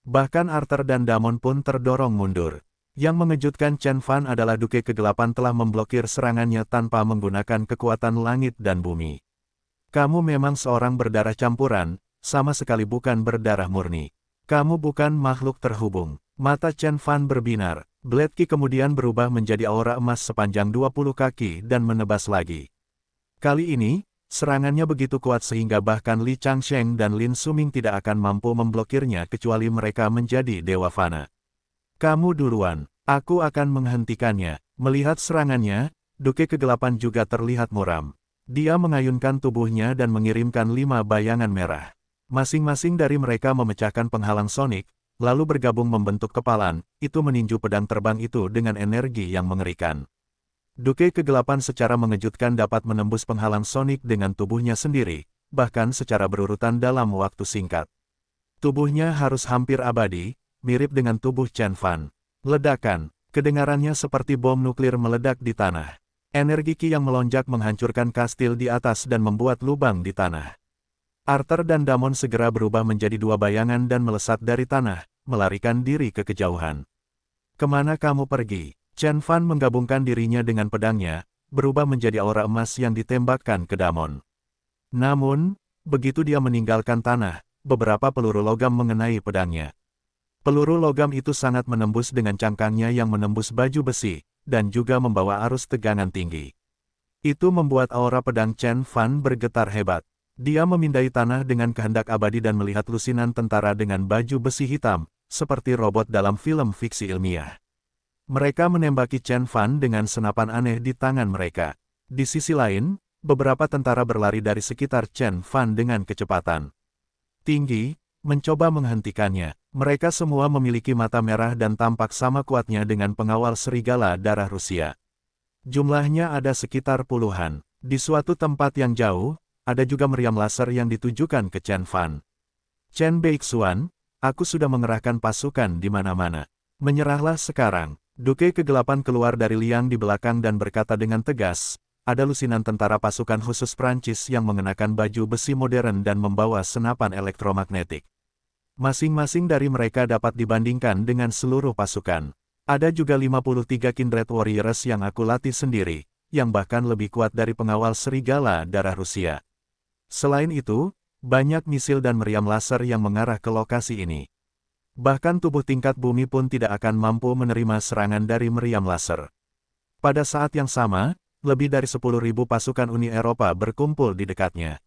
Bahkan Arthur dan Damon pun terdorong mundur. Yang mengejutkan Chen Fan adalah Duke Kegelapan telah memblokir serangannya tanpa menggunakan kekuatan langit dan bumi. Kamu memang seorang berdarah campuran, sama sekali bukan berdarah murni. Kamu bukan makhluk terhubung. Mata Chen Fan berbinar. Bledki kemudian berubah menjadi aura emas sepanjang 20 kaki dan menebas lagi. Kali ini, serangannya begitu kuat sehingga bahkan Li Changsheng dan Lin Suming tidak akan mampu memblokirnya kecuali mereka menjadi Dewa Fana. Kamu duluan, aku akan menghentikannya. Melihat serangannya, Duke Kegelapan juga terlihat muram. Dia mengayunkan tubuhnya dan mengirimkan lima bayangan merah. Masing-masing dari mereka memecahkan penghalang sonik, lalu bergabung membentuk kepalan, itu meninju pedang terbang itu dengan energi yang mengerikan. Duke kegelapan secara mengejutkan dapat menembus penghalang sonik dengan tubuhnya sendiri, bahkan secara berurutan dalam waktu singkat. Tubuhnya harus hampir abadi, mirip dengan tubuh Chen Fan. Ledakan, kedengarannya seperti bom nuklir meledak di tanah. Energi Ki yang melonjak menghancurkan kastil di atas dan membuat lubang di tanah. Arthur dan Damon segera berubah menjadi dua bayangan dan melesat dari tanah, melarikan diri ke kejauhan. Kemana kamu pergi? Chen Fan menggabungkan dirinya dengan pedangnya, berubah menjadi aura emas yang ditembakkan ke Damon. Namun, begitu dia meninggalkan tanah, beberapa peluru logam mengenai pedangnya. Peluru logam itu sangat menembus dengan cangkangnya yang menembus baju besi, dan juga membawa arus tegangan tinggi. Itu membuat aura pedang Chen Fan bergetar hebat. Dia memindai tanah dengan kehendak abadi dan melihat lusinan tentara dengan baju besi hitam, seperti robot dalam film fiksi ilmiah. Mereka menembaki Chen Fan dengan senapan aneh di tangan mereka. Di sisi lain, beberapa tentara berlari dari sekitar Chen Fan dengan kecepatan. Tinggi, mencoba menghentikannya. Mereka semua memiliki mata merah dan tampak sama kuatnya dengan pengawal serigala darah Rusia. Jumlahnya ada sekitar puluhan. Di suatu tempat yang jauh, ada juga meriam laser yang ditujukan ke Chen Fan. Chen Beixuan, aku sudah mengerahkan pasukan di mana-mana. Menyerahlah sekarang. Duke kegelapan keluar dari liang di belakang dan berkata dengan tegas, ada lusinan tentara pasukan khusus Prancis yang mengenakan baju besi modern dan membawa senapan elektromagnetik. Masing-masing dari mereka dapat dibandingkan dengan seluruh pasukan. Ada juga 53 Kindred Warriors yang aku latih sendiri, yang bahkan lebih kuat dari pengawal serigala darah Rusia. Selain itu, banyak misil dan meriam laser yang mengarah ke lokasi ini. Bahkan tubuh tingkat bumi pun tidak akan mampu menerima serangan dari meriam laser. Pada saat yang sama, lebih dari 10.000 pasukan Uni Eropa berkumpul di dekatnya.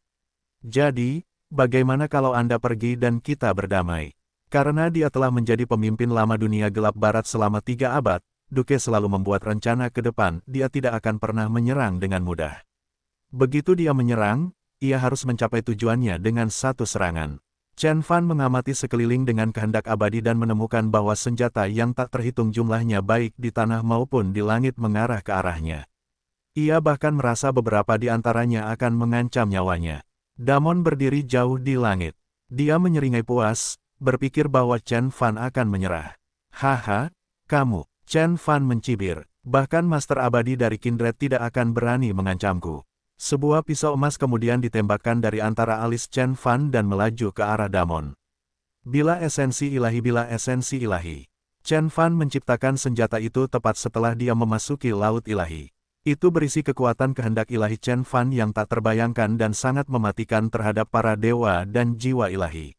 Jadi, bagaimana kalau Anda pergi dan kita berdamai? Karena dia telah menjadi pemimpin lama dunia gelap barat selama tiga abad, Duke selalu membuat rencana ke depan, dia tidak akan pernah menyerang dengan mudah. Begitu dia menyerang, ia harus mencapai tujuannya dengan satu serangan. Chen Fan mengamati sekeliling dengan kehendak abadi dan menemukan bahwa senjata yang tak terhitung jumlahnya baik di tanah maupun di langit mengarah ke arahnya. Ia bahkan merasa beberapa di antaranya akan mengancam nyawanya. Damon berdiri jauh di langit. Dia menyeringai puas, berpikir bahwa Chen Fan akan menyerah. Haha, kamu, Chen Fan mencibir. Bahkan Master Abadi dari Kindred tidak akan berani mengancamku. Sebuah pisau emas kemudian ditembakkan dari antara alis Chen Fan dan melaju ke arah Damon. Bila esensi ilahi bila esensi ilahi. Chen Fan menciptakan senjata itu tepat setelah dia memasuki laut ilahi. Itu berisi kekuatan kehendak ilahi Chen Fan yang tak terbayangkan dan sangat mematikan terhadap para dewa dan jiwa ilahi.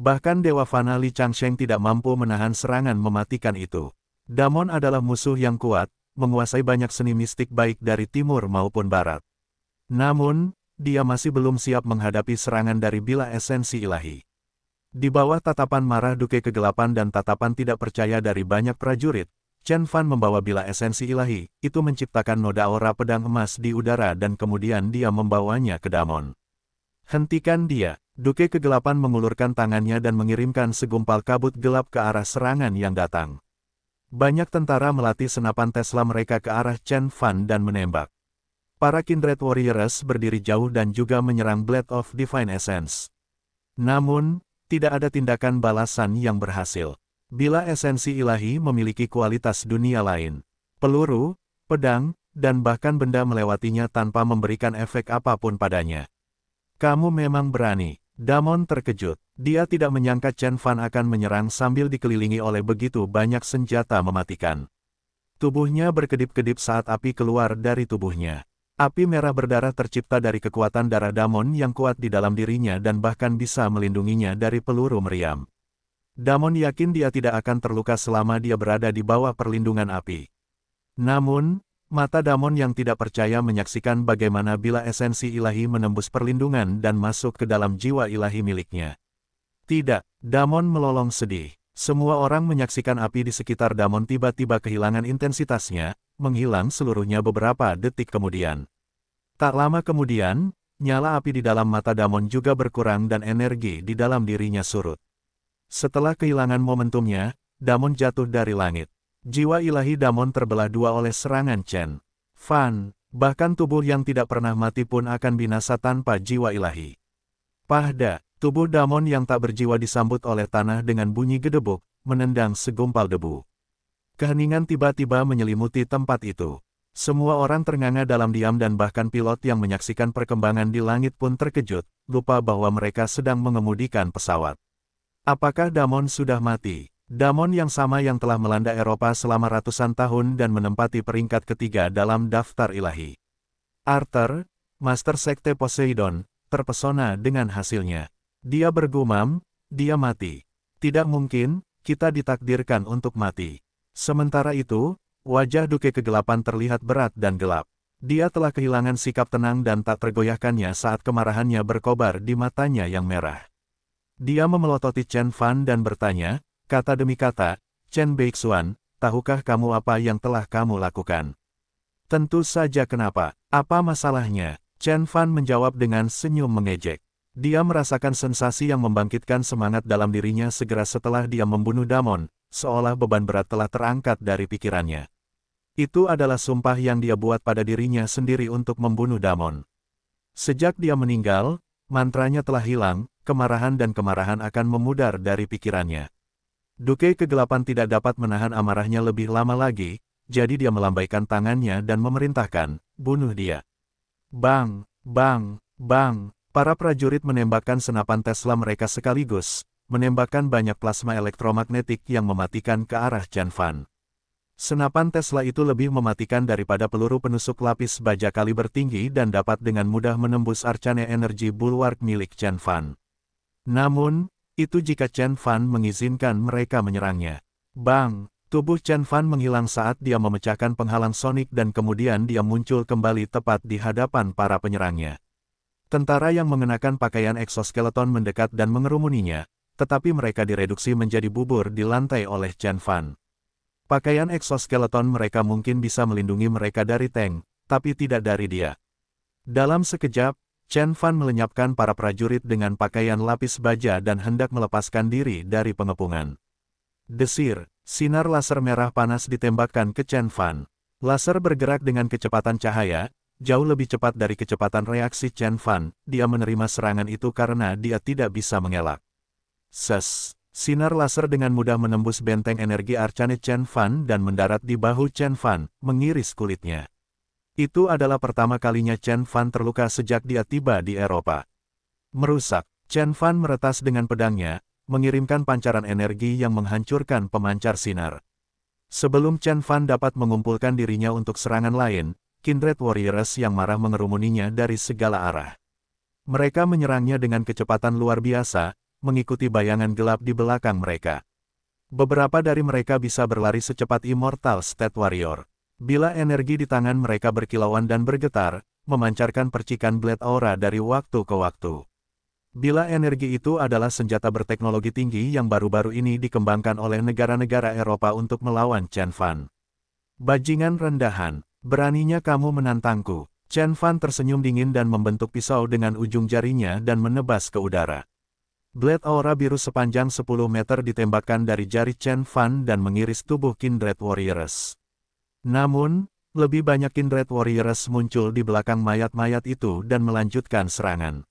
Bahkan Dewa Fana Li Sheng tidak mampu menahan serangan mematikan itu. Damon adalah musuh yang kuat, menguasai banyak seni mistik baik dari timur maupun barat. Namun, dia masih belum siap menghadapi serangan dari bila esensi ilahi. Di bawah tatapan marah Duke kegelapan dan tatapan tidak percaya dari banyak prajurit, Chen Fan membawa bila esensi ilahi, itu menciptakan noda aura pedang emas di udara dan kemudian dia membawanya ke Damon. Hentikan dia, Duke kegelapan mengulurkan tangannya dan mengirimkan segumpal kabut gelap ke arah serangan yang datang. Banyak tentara melatih senapan Tesla mereka ke arah Chen Fan dan menembak. Para Kindred Warriors berdiri jauh dan juga menyerang Blade of Divine Essence. Namun, tidak ada tindakan balasan yang berhasil. Bila esensi ilahi memiliki kualitas dunia lain, peluru, pedang, dan bahkan benda melewatinya tanpa memberikan efek apapun padanya. Kamu memang berani. Damon terkejut. Dia tidak menyangka Chen Fan akan menyerang sambil dikelilingi oleh begitu banyak senjata mematikan. Tubuhnya berkedip-kedip saat api keluar dari tubuhnya. Api merah berdarah tercipta dari kekuatan darah Damon yang kuat di dalam dirinya dan bahkan bisa melindunginya dari peluru meriam. Damon yakin dia tidak akan terluka selama dia berada di bawah perlindungan api. Namun, mata Damon yang tidak percaya menyaksikan bagaimana bila esensi ilahi menembus perlindungan dan masuk ke dalam jiwa ilahi miliknya. Tidak, Damon melolong sedih. Semua orang menyaksikan api di sekitar Damon tiba-tiba kehilangan intensitasnya, menghilang seluruhnya beberapa detik kemudian. Tak lama kemudian, nyala api di dalam mata Damon juga berkurang dan energi di dalam dirinya surut. Setelah kehilangan momentumnya, Damon jatuh dari langit. Jiwa ilahi Damon terbelah dua oleh serangan Chen. Fan, bahkan tubuh yang tidak pernah mati pun akan binasa tanpa jiwa ilahi. Pahda, tubuh Damon yang tak berjiwa disambut oleh tanah dengan bunyi gedebuk, menendang segumpal debu. Keheningan tiba-tiba menyelimuti tempat itu. Semua orang ternganga dalam diam dan bahkan pilot yang menyaksikan perkembangan di langit pun terkejut, lupa bahwa mereka sedang mengemudikan pesawat. Apakah Damon sudah mati? Damon yang sama yang telah melanda Eropa selama ratusan tahun dan menempati peringkat ketiga dalam daftar ilahi. Arthur, Master Sekte Poseidon, terpesona dengan hasilnya. Dia bergumam, dia mati. Tidak mungkin, kita ditakdirkan untuk mati. Sementara itu, wajah Duke kegelapan terlihat berat dan gelap. Dia telah kehilangan sikap tenang dan tak tergoyahkannya saat kemarahannya berkobar di matanya yang merah. Dia memelototi Chen Fan dan bertanya, kata demi kata, Chen Beixuan, tahukah kamu apa yang telah kamu lakukan? Tentu saja kenapa, apa masalahnya? Chen Fan menjawab dengan senyum mengejek. Dia merasakan sensasi yang membangkitkan semangat dalam dirinya segera setelah dia membunuh Damon, seolah beban berat telah terangkat dari pikirannya. Itu adalah sumpah yang dia buat pada dirinya sendiri untuk membunuh Damon. Sejak dia meninggal, mantranya telah hilang, kemarahan dan kemarahan akan memudar dari pikirannya. Duke kegelapan tidak dapat menahan amarahnya lebih lama lagi, jadi dia melambaikan tangannya dan memerintahkan, bunuh dia. Bang, bang, bang, para prajurit menembakkan senapan Tesla mereka sekaligus, menembakkan banyak plasma elektromagnetik yang mematikan ke arah Chen Fan. Senapan Tesla itu lebih mematikan daripada peluru penusuk lapis baja kaliber tinggi dan dapat dengan mudah menembus arcane energi bulwark milik Chen Fan. Namun, itu jika Chen Fan mengizinkan mereka menyerangnya. Bang, tubuh Chen Fan menghilang saat dia memecahkan penghalang sonik dan kemudian dia muncul kembali tepat di hadapan para penyerangnya. Tentara yang mengenakan pakaian eksoskeleton mendekat dan mengerumuninya, tetapi mereka direduksi menjadi bubur di lantai oleh Chen Fan. Pakaian eksoskeleton mereka mungkin bisa melindungi mereka dari tank, tapi tidak dari dia. Dalam sekejap, Chen Fan melenyapkan para prajurit dengan pakaian lapis baja dan hendak melepaskan diri dari pengepungan. Desir, sinar laser merah panas ditembakkan ke Chen Fan. Laser bergerak dengan kecepatan cahaya, jauh lebih cepat dari kecepatan reaksi Chen Fan. Dia menerima serangan itu karena dia tidak bisa mengelak. Ses. Sinar laser dengan mudah menembus benteng energi Arcane Chen Fan dan mendarat di bahu Chen Fan, mengiris kulitnya. Itu adalah pertama kalinya Chen Fan terluka sejak dia tiba di Eropa. Merusak, Chen Fan meretas dengan pedangnya, mengirimkan pancaran energi yang menghancurkan pemancar sinar. Sebelum Chen Fan dapat mengumpulkan dirinya untuk serangan lain, Kindred Warriors yang marah mengerumuninya dari segala arah. Mereka menyerangnya dengan kecepatan luar biasa, mengikuti bayangan gelap di belakang mereka. Beberapa dari mereka bisa berlari secepat Immortal State Warrior. Bila energi di tangan mereka berkilauan dan bergetar, memancarkan percikan blade aura dari waktu ke waktu. Bila energi itu adalah senjata berteknologi tinggi yang baru-baru ini dikembangkan oleh negara-negara Eropa untuk melawan Chen Fan. Bajingan rendahan, beraninya kamu menantangku. Chen Fan tersenyum dingin dan membentuk pisau dengan ujung jarinya dan menebas ke udara. Blade aura biru sepanjang 10 meter ditembakkan dari jari Chen Fan dan mengiris tubuh Kindred Warriors. Namun, lebih banyak Kindred Warriors muncul di belakang mayat-mayat itu dan melanjutkan serangan.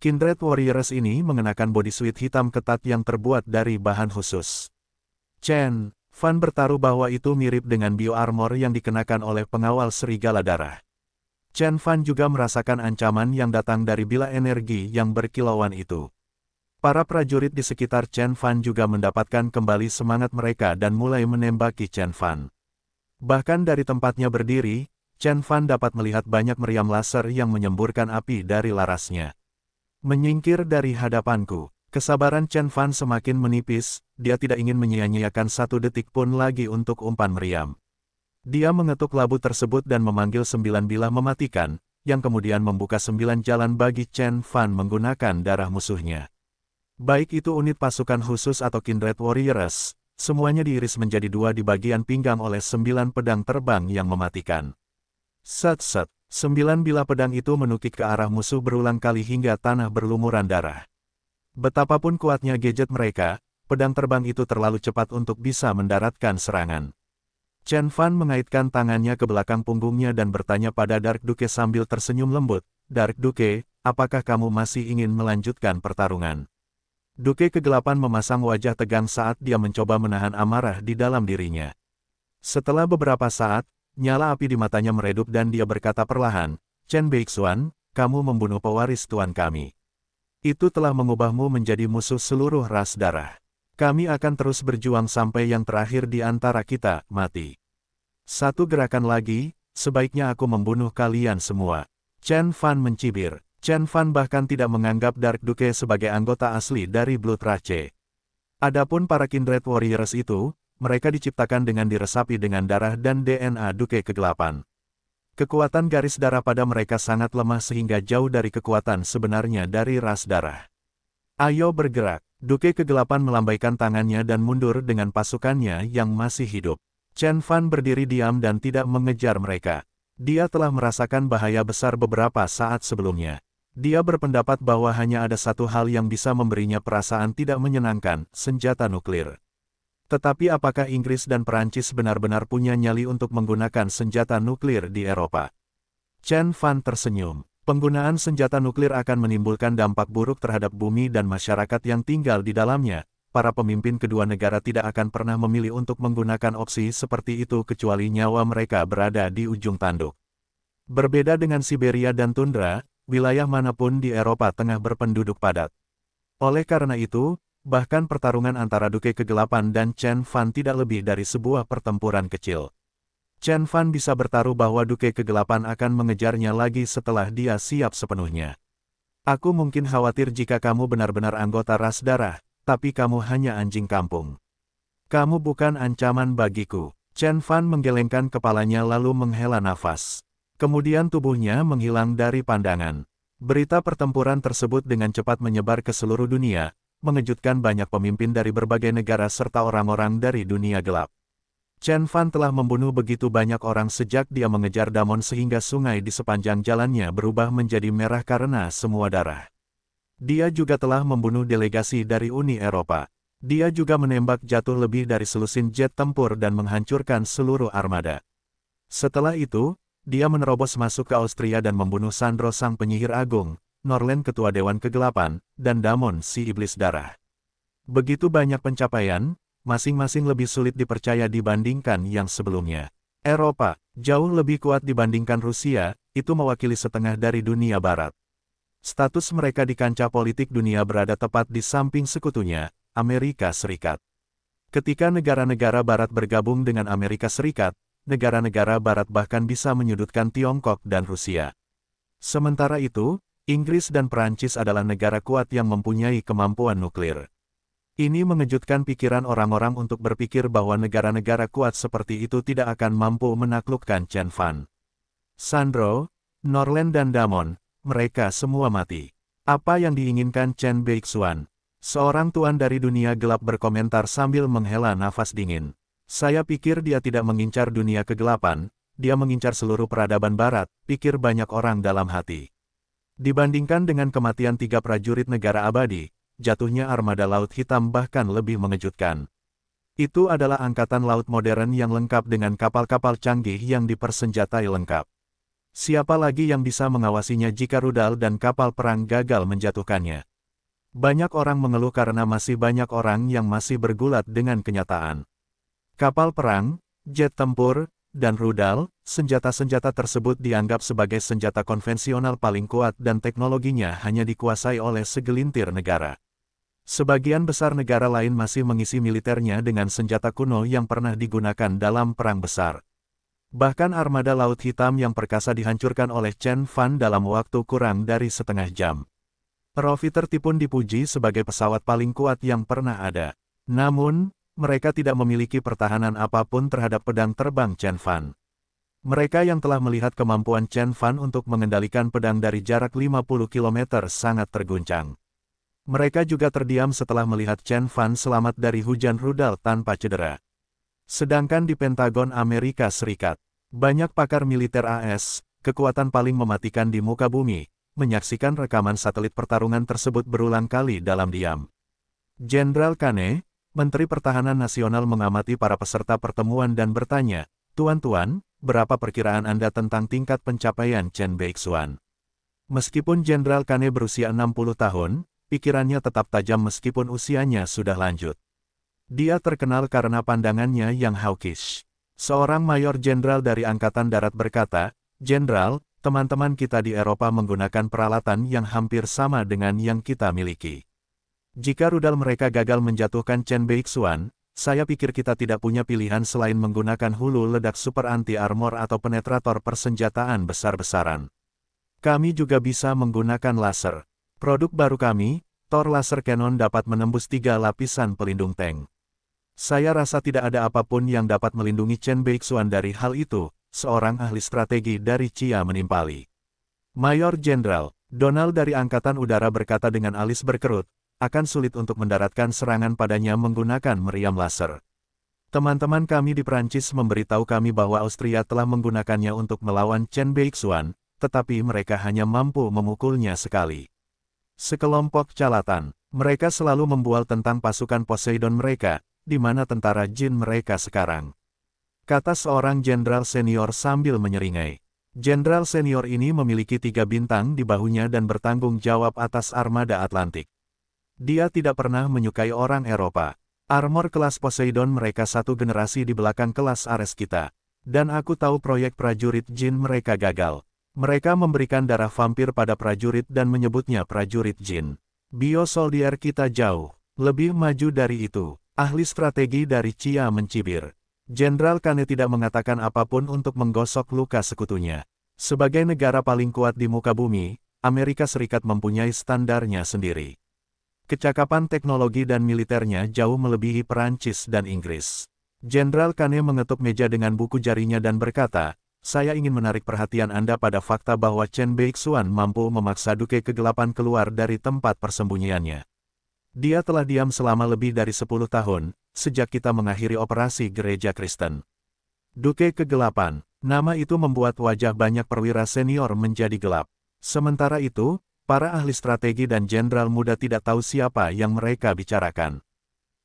Kindred Warriors ini mengenakan suit hitam ketat yang terbuat dari bahan khusus. Chen, Fan bertaruh bahwa itu mirip dengan bio armor yang dikenakan oleh pengawal serigala darah. Chen Fan juga merasakan ancaman yang datang dari bila energi yang berkilauan itu. Para prajurit di sekitar Chen Fan juga mendapatkan kembali semangat mereka dan mulai menembaki Chen Fan. Bahkan dari tempatnya berdiri, Chen Fan dapat melihat banyak meriam laser yang menyemburkan api dari larasnya. Menyingkir dari hadapanku, kesabaran Chen Fan semakin menipis, dia tidak ingin menyia-nyiakan satu detik pun lagi untuk umpan meriam. Dia mengetuk labu tersebut dan memanggil sembilan bilah mematikan, yang kemudian membuka sembilan jalan bagi Chen Fan menggunakan darah musuhnya. Baik itu unit pasukan khusus atau Kindred Warriors, semuanya diiris menjadi dua di bagian pinggang oleh sembilan pedang terbang yang mematikan. Sat, sat. sembilan bila pedang itu menukik ke arah musuh berulang kali hingga tanah berlumuran darah. Betapapun kuatnya gadget mereka, pedang terbang itu terlalu cepat untuk bisa mendaratkan serangan. Chen Fan mengaitkan tangannya ke belakang punggungnya dan bertanya pada Dark Duke sambil tersenyum lembut, Dark Duke, apakah kamu masih ingin melanjutkan pertarungan? Duke kegelapan memasang wajah tegang saat dia mencoba menahan amarah di dalam dirinya. Setelah beberapa saat, nyala api di matanya meredup dan dia berkata perlahan, Chen Beixuan, kamu membunuh pewaris tuan kami. Itu telah mengubahmu menjadi musuh seluruh ras darah. Kami akan terus berjuang sampai yang terakhir di antara kita, mati. Satu gerakan lagi, sebaiknya aku membunuh kalian semua. Chen Fan mencibir. Chen Fan bahkan tidak menganggap Dark Duke sebagai anggota asli dari Blood Rache. Adapun para Kindred Warriors itu, mereka diciptakan dengan diresapi dengan darah dan DNA Duke Kegelapan. Kekuatan garis darah pada mereka sangat lemah sehingga jauh dari kekuatan sebenarnya dari ras darah. Ayo bergerak, Duke Kegelapan melambaikan tangannya dan mundur dengan pasukannya yang masih hidup. Chen Fan berdiri diam dan tidak mengejar mereka. Dia telah merasakan bahaya besar beberapa saat sebelumnya. Dia berpendapat bahwa hanya ada satu hal yang bisa memberinya perasaan tidak menyenangkan, senjata nuklir. Tetapi apakah Inggris dan Perancis benar-benar punya nyali untuk menggunakan senjata nuklir di Eropa? Chen Fan tersenyum. Penggunaan senjata nuklir akan menimbulkan dampak buruk terhadap bumi dan masyarakat yang tinggal di dalamnya. Para pemimpin kedua negara tidak akan pernah memilih untuk menggunakan opsi seperti itu kecuali nyawa mereka berada di ujung tanduk. Berbeda dengan Siberia dan tundra, wilayah manapun di Eropa tengah berpenduduk padat. Oleh karena itu, bahkan pertarungan antara Duke Kegelapan dan Chen Fan tidak lebih dari sebuah pertempuran kecil. Chen Fan bisa bertaruh bahwa Duke Kegelapan akan mengejarnya lagi setelah dia siap sepenuhnya. Aku mungkin khawatir jika kamu benar-benar anggota ras darah, tapi kamu hanya anjing kampung. Kamu bukan ancaman bagiku. Chen Fan menggelengkan kepalanya lalu menghela nafas. Kemudian tubuhnya menghilang dari pandangan. Berita pertempuran tersebut dengan cepat menyebar ke seluruh dunia, mengejutkan banyak pemimpin dari berbagai negara serta orang-orang dari dunia gelap. Chen Fan telah membunuh begitu banyak orang sejak dia mengejar Damon sehingga sungai di sepanjang jalannya berubah menjadi merah karena semua darah. Dia juga telah membunuh delegasi dari Uni Eropa. Dia juga menembak jatuh lebih dari selusin jet tempur dan menghancurkan seluruh armada. Setelah itu, dia menerobos masuk ke Austria dan membunuh Sandro sang penyihir agung, Norlen ketua Dewan Kegelapan, dan Damon si iblis darah. Begitu banyak pencapaian, masing-masing lebih sulit dipercaya dibandingkan yang sebelumnya. Eropa, jauh lebih kuat dibandingkan Rusia, itu mewakili setengah dari dunia barat. Status mereka di kancah politik dunia berada tepat di samping sekutunya, Amerika Serikat. Ketika negara-negara barat bergabung dengan Amerika Serikat, negara-negara barat bahkan bisa menyudutkan Tiongkok dan Rusia. Sementara itu, Inggris dan Perancis adalah negara kuat yang mempunyai kemampuan nuklir. Ini mengejutkan pikiran orang-orang untuk berpikir bahwa negara-negara kuat seperti itu tidak akan mampu menaklukkan Chen Fan. Sandro, Norland dan Damon, mereka semua mati. Apa yang diinginkan Chen Beixuan? Seorang tuan dari dunia gelap berkomentar sambil menghela nafas dingin. Saya pikir dia tidak mengincar dunia kegelapan, dia mengincar seluruh peradaban barat, pikir banyak orang dalam hati. Dibandingkan dengan kematian tiga prajurit negara abadi, jatuhnya armada laut hitam bahkan lebih mengejutkan. Itu adalah angkatan laut modern yang lengkap dengan kapal-kapal canggih yang dipersenjatai lengkap. Siapa lagi yang bisa mengawasinya jika rudal dan kapal perang gagal menjatuhkannya? Banyak orang mengeluh karena masih banyak orang yang masih bergulat dengan kenyataan kapal perang, jet tempur, dan rudal, senjata-senjata tersebut dianggap sebagai senjata konvensional paling kuat dan teknologinya hanya dikuasai oleh segelintir negara. Sebagian besar negara lain masih mengisi militernya dengan senjata kuno yang pernah digunakan dalam perang besar. Bahkan armada Laut Hitam yang perkasa dihancurkan oleh Chen Fan dalam waktu kurang dari setengah jam. Profiter pun dipuji sebagai pesawat paling kuat yang pernah ada. Namun, mereka tidak memiliki pertahanan apapun terhadap pedang terbang Chen Fan. Mereka yang telah melihat kemampuan Chen Fan untuk mengendalikan pedang dari jarak 50 km sangat terguncang. Mereka juga terdiam setelah melihat Chen Fan selamat dari hujan rudal tanpa cedera. Sedangkan di Pentagon Amerika Serikat, banyak pakar militer AS, kekuatan paling mematikan di muka bumi, menyaksikan rekaman satelit pertarungan tersebut berulang kali dalam diam. Jenderal Kane, Menteri Pertahanan Nasional mengamati para peserta pertemuan dan bertanya, Tuan-tuan, berapa perkiraan Anda tentang tingkat pencapaian Chen Beixuan? Meskipun Jenderal Kane berusia 60 tahun, pikirannya tetap tajam meskipun usianya sudah lanjut. Dia terkenal karena pandangannya yang hawkish. Seorang mayor jenderal dari Angkatan Darat berkata, Jenderal, teman-teman kita di Eropa menggunakan peralatan yang hampir sama dengan yang kita miliki. Jika rudal mereka gagal menjatuhkan Chen Beixuan, saya pikir kita tidak punya pilihan selain menggunakan hulu ledak super anti-armor atau penetrator persenjataan besar-besaran. Kami juga bisa menggunakan laser. Produk baru kami, Thor Laser Cannon dapat menembus tiga lapisan pelindung tank. Saya rasa tidak ada apapun yang dapat melindungi Chen Beixuan dari hal itu, seorang ahli strategi dari Cia menimpali. Mayor Jenderal, Donald dari Angkatan Udara berkata dengan alis berkerut, akan sulit untuk mendaratkan serangan padanya menggunakan meriam laser. Teman-teman kami di Perancis memberitahu kami bahwa Austria telah menggunakannya untuk melawan Chen Beixuan, tetapi mereka hanya mampu memukulnya sekali. Sekelompok calatan, mereka selalu membual tentang pasukan Poseidon mereka, di mana tentara Jin mereka sekarang. Kata seorang jenderal senior sambil menyeringai. Jenderal senior ini memiliki tiga bintang di bahunya dan bertanggung jawab atas armada Atlantik. Dia tidak pernah menyukai orang Eropa. Armor kelas Poseidon mereka satu generasi di belakang kelas Ares kita. Dan aku tahu proyek prajurit jin mereka gagal. Mereka memberikan darah vampir pada prajurit dan menyebutnya prajurit jin. Biosoldier kita jauh. Lebih maju dari itu. Ahli strategi dari Cia mencibir. Jenderal Kane tidak mengatakan apapun untuk menggosok luka sekutunya. Sebagai negara paling kuat di muka bumi, Amerika Serikat mempunyai standarnya sendiri. Kecakapan teknologi dan militernya jauh melebihi Perancis dan Inggris. Jenderal Kane mengetuk meja dengan buku jarinya dan berkata, saya ingin menarik perhatian Anda pada fakta bahwa Chen Beixuan mampu memaksa Duke Kegelapan keluar dari tempat persembunyiannya. Dia telah diam selama lebih dari 10 tahun, sejak kita mengakhiri operasi gereja Kristen. Duke Kegelapan, nama itu membuat wajah banyak perwira senior menjadi gelap. Sementara itu, Para ahli strategi dan jenderal muda tidak tahu siapa yang mereka bicarakan.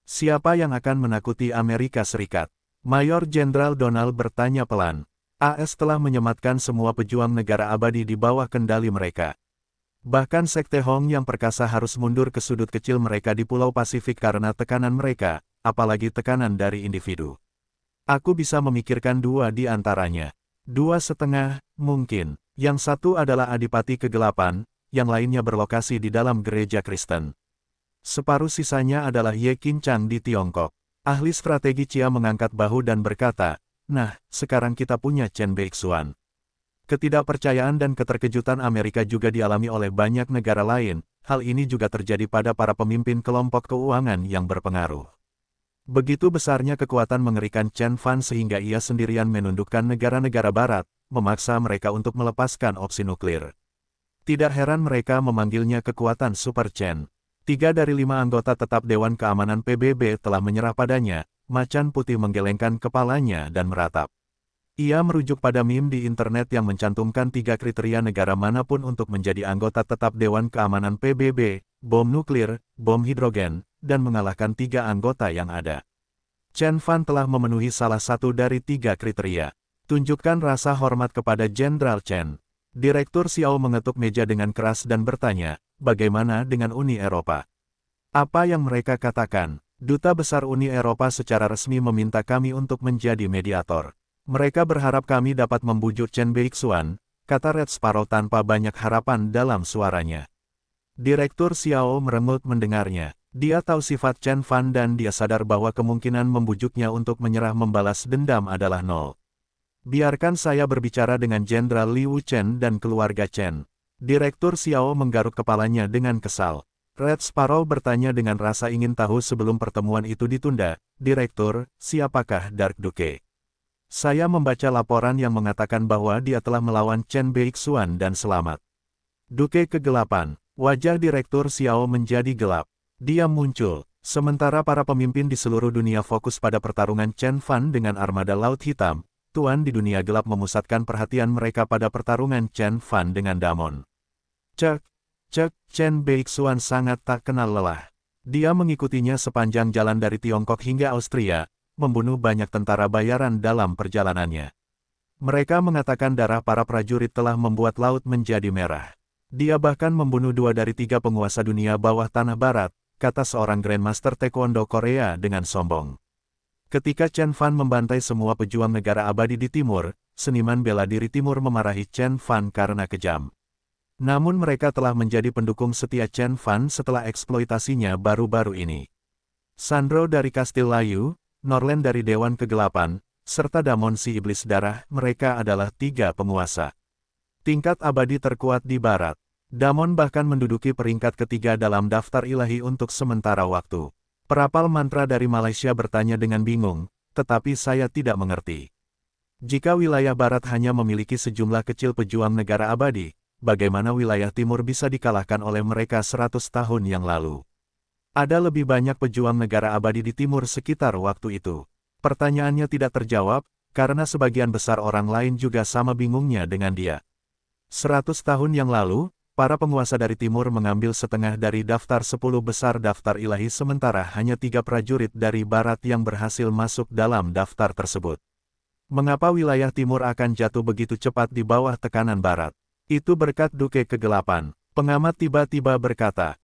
Siapa yang akan menakuti Amerika Serikat? Mayor Jenderal Donald bertanya pelan. AS telah menyematkan semua pejuang negara abadi di bawah kendali mereka. Bahkan Sekte Hong yang perkasa harus mundur ke sudut kecil mereka di Pulau Pasifik karena tekanan mereka, apalagi tekanan dari individu. Aku bisa memikirkan dua di antaranya. Dua setengah, mungkin. Yang satu adalah Adipati Kegelapan, yang lainnya berlokasi di dalam gereja Kristen. Separuh sisanya adalah Ye Chan di Tiongkok. Ahli strategi Cia mengangkat bahu dan berkata, Nah, sekarang kita punya Chen Beixuan. Ketidakpercayaan dan keterkejutan Amerika juga dialami oleh banyak negara lain, hal ini juga terjadi pada para pemimpin kelompok keuangan yang berpengaruh. Begitu besarnya kekuatan mengerikan Chen Fan sehingga ia sendirian menundukkan negara-negara barat, memaksa mereka untuk melepaskan opsi nuklir. Tidak heran mereka memanggilnya kekuatan Super Chen. Tiga dari lima anggota tetap Dewan Keamanan PBB telah menyerah padanya, macan putih menggelengkan kepalanya dan meratap. Ia merujuk pada meme di internet yang mencantumkan tiga kriteria negara manapun untuk menjadi anggota tetap Dewan Keamanan PBB, bom nuklir, bom hidrogen, dan mengalahkan tiga anggota yang ada. Chen Fan telah memenuhi salah satu dari tiga kriteria. Tunjukkan rasa hormat kepada Jenderal Chen. Direktur Xiao mengetuk meja dengan keras dan bertanya, bagaimana dengan Uni Eropa? Apa yang mereka katakan? Duta Besar Uni Eropa secara resmi meminta kami untuk menjadi mediator. Mereka berharap kami dapat membujuk Chen Beixuan, kata Red Sparrow tanpa banyak harapan dalam suaranya. Direktur Xiao merengut mendengarnya. Dia tahu sifat Chen Fan dan dia sadar bahwa kemungkinan membujuknya untuk menyerah membalas dendam adalah nol. Biarkan saya berbicara dengan Jenderal Liu Chen dan keluarga Chen. Direktur Xiao menggaruk kepalanya dengan kesal. Red Sparrow bertanya dengan rasa ingin tahu sebelum pertemuan itu ditunda, Direktur, siapakah Dark Duke? Saya membaca laporan yang mengatakan bahwa dia telah melawan Chen Beixuan dan selamat. Duke kegelapan, wajah Direktur Xiao menjadi gelap. Dia muncul, sementara para pemimpin di seluruh dunia fokus pada pertarungan Chen Fan dengan armada laut hitam, Tuan di dunia gelap memusatkan perhatian mereka pada pertarungan Chen Fan dengan Damon. Cek, cek, Chen Beixuan sangat tak kenal lelah. Dia mengikutinya sepanjang jalan dari Tiongkok hingga Austria, membunuh banyak tentara bayaran dalam perjalanannya. Mereka mengatakan darah para prajurit telah membuat laut menjadi merah. Dia bahkan membunuh dua dari tiga penguasa dunia bawah tanah barat, kata seorang Grandmaster Taekwondo Korea dengan sombong. Ketika Chen Fan membantai semua pejuang negara abadi di timur, seniman bela diri timur memarahi Chen Fan karena kejam. Namun mereka telah menjadi pendukung setia Chen Fan setelah eksploitasinya baru-baru ini. Sandro dari Kastil Layu, Norland dari Dewan Kegelapan, serta Damon si Iblis Darah, mereka adalah tiga penguasa. Tingkat abadi terkuat di barat. Damon bahkan menduduki peringkat ketiga dalam daftar ilahi untuk sementara waktu. Perapal mantra dari Malaysia bertanya dengan bingung, tetapi saya tidak mengerti. Jika wilayah barat hanya memiliki sejumlah kecil pejuang negara abadi, bagaimana wilayah timur bisa dikalahkan oleh mereka 100 tahun yang lalu? Ada lebih banyak pejuang negara abadi di timur sekitar waktu itu. Pertanyaannya tidak terjawab, karena sebagian besar orang lain juga sama bingungnya dengan dia. 100 tahun yang lalu, para penguasa dari timur mengambil setengah dari daftar 10 besar daftar ilahi sementara hanya tiga prajurit dari barat yang berhasil masuk dalam daftar tersebut. Mengapa wilayah timur akan jatuh begitu cepat di bawah tekanan barat? Itu berkat Duke Kegelapan. Pengamat tiba-tiba berkata,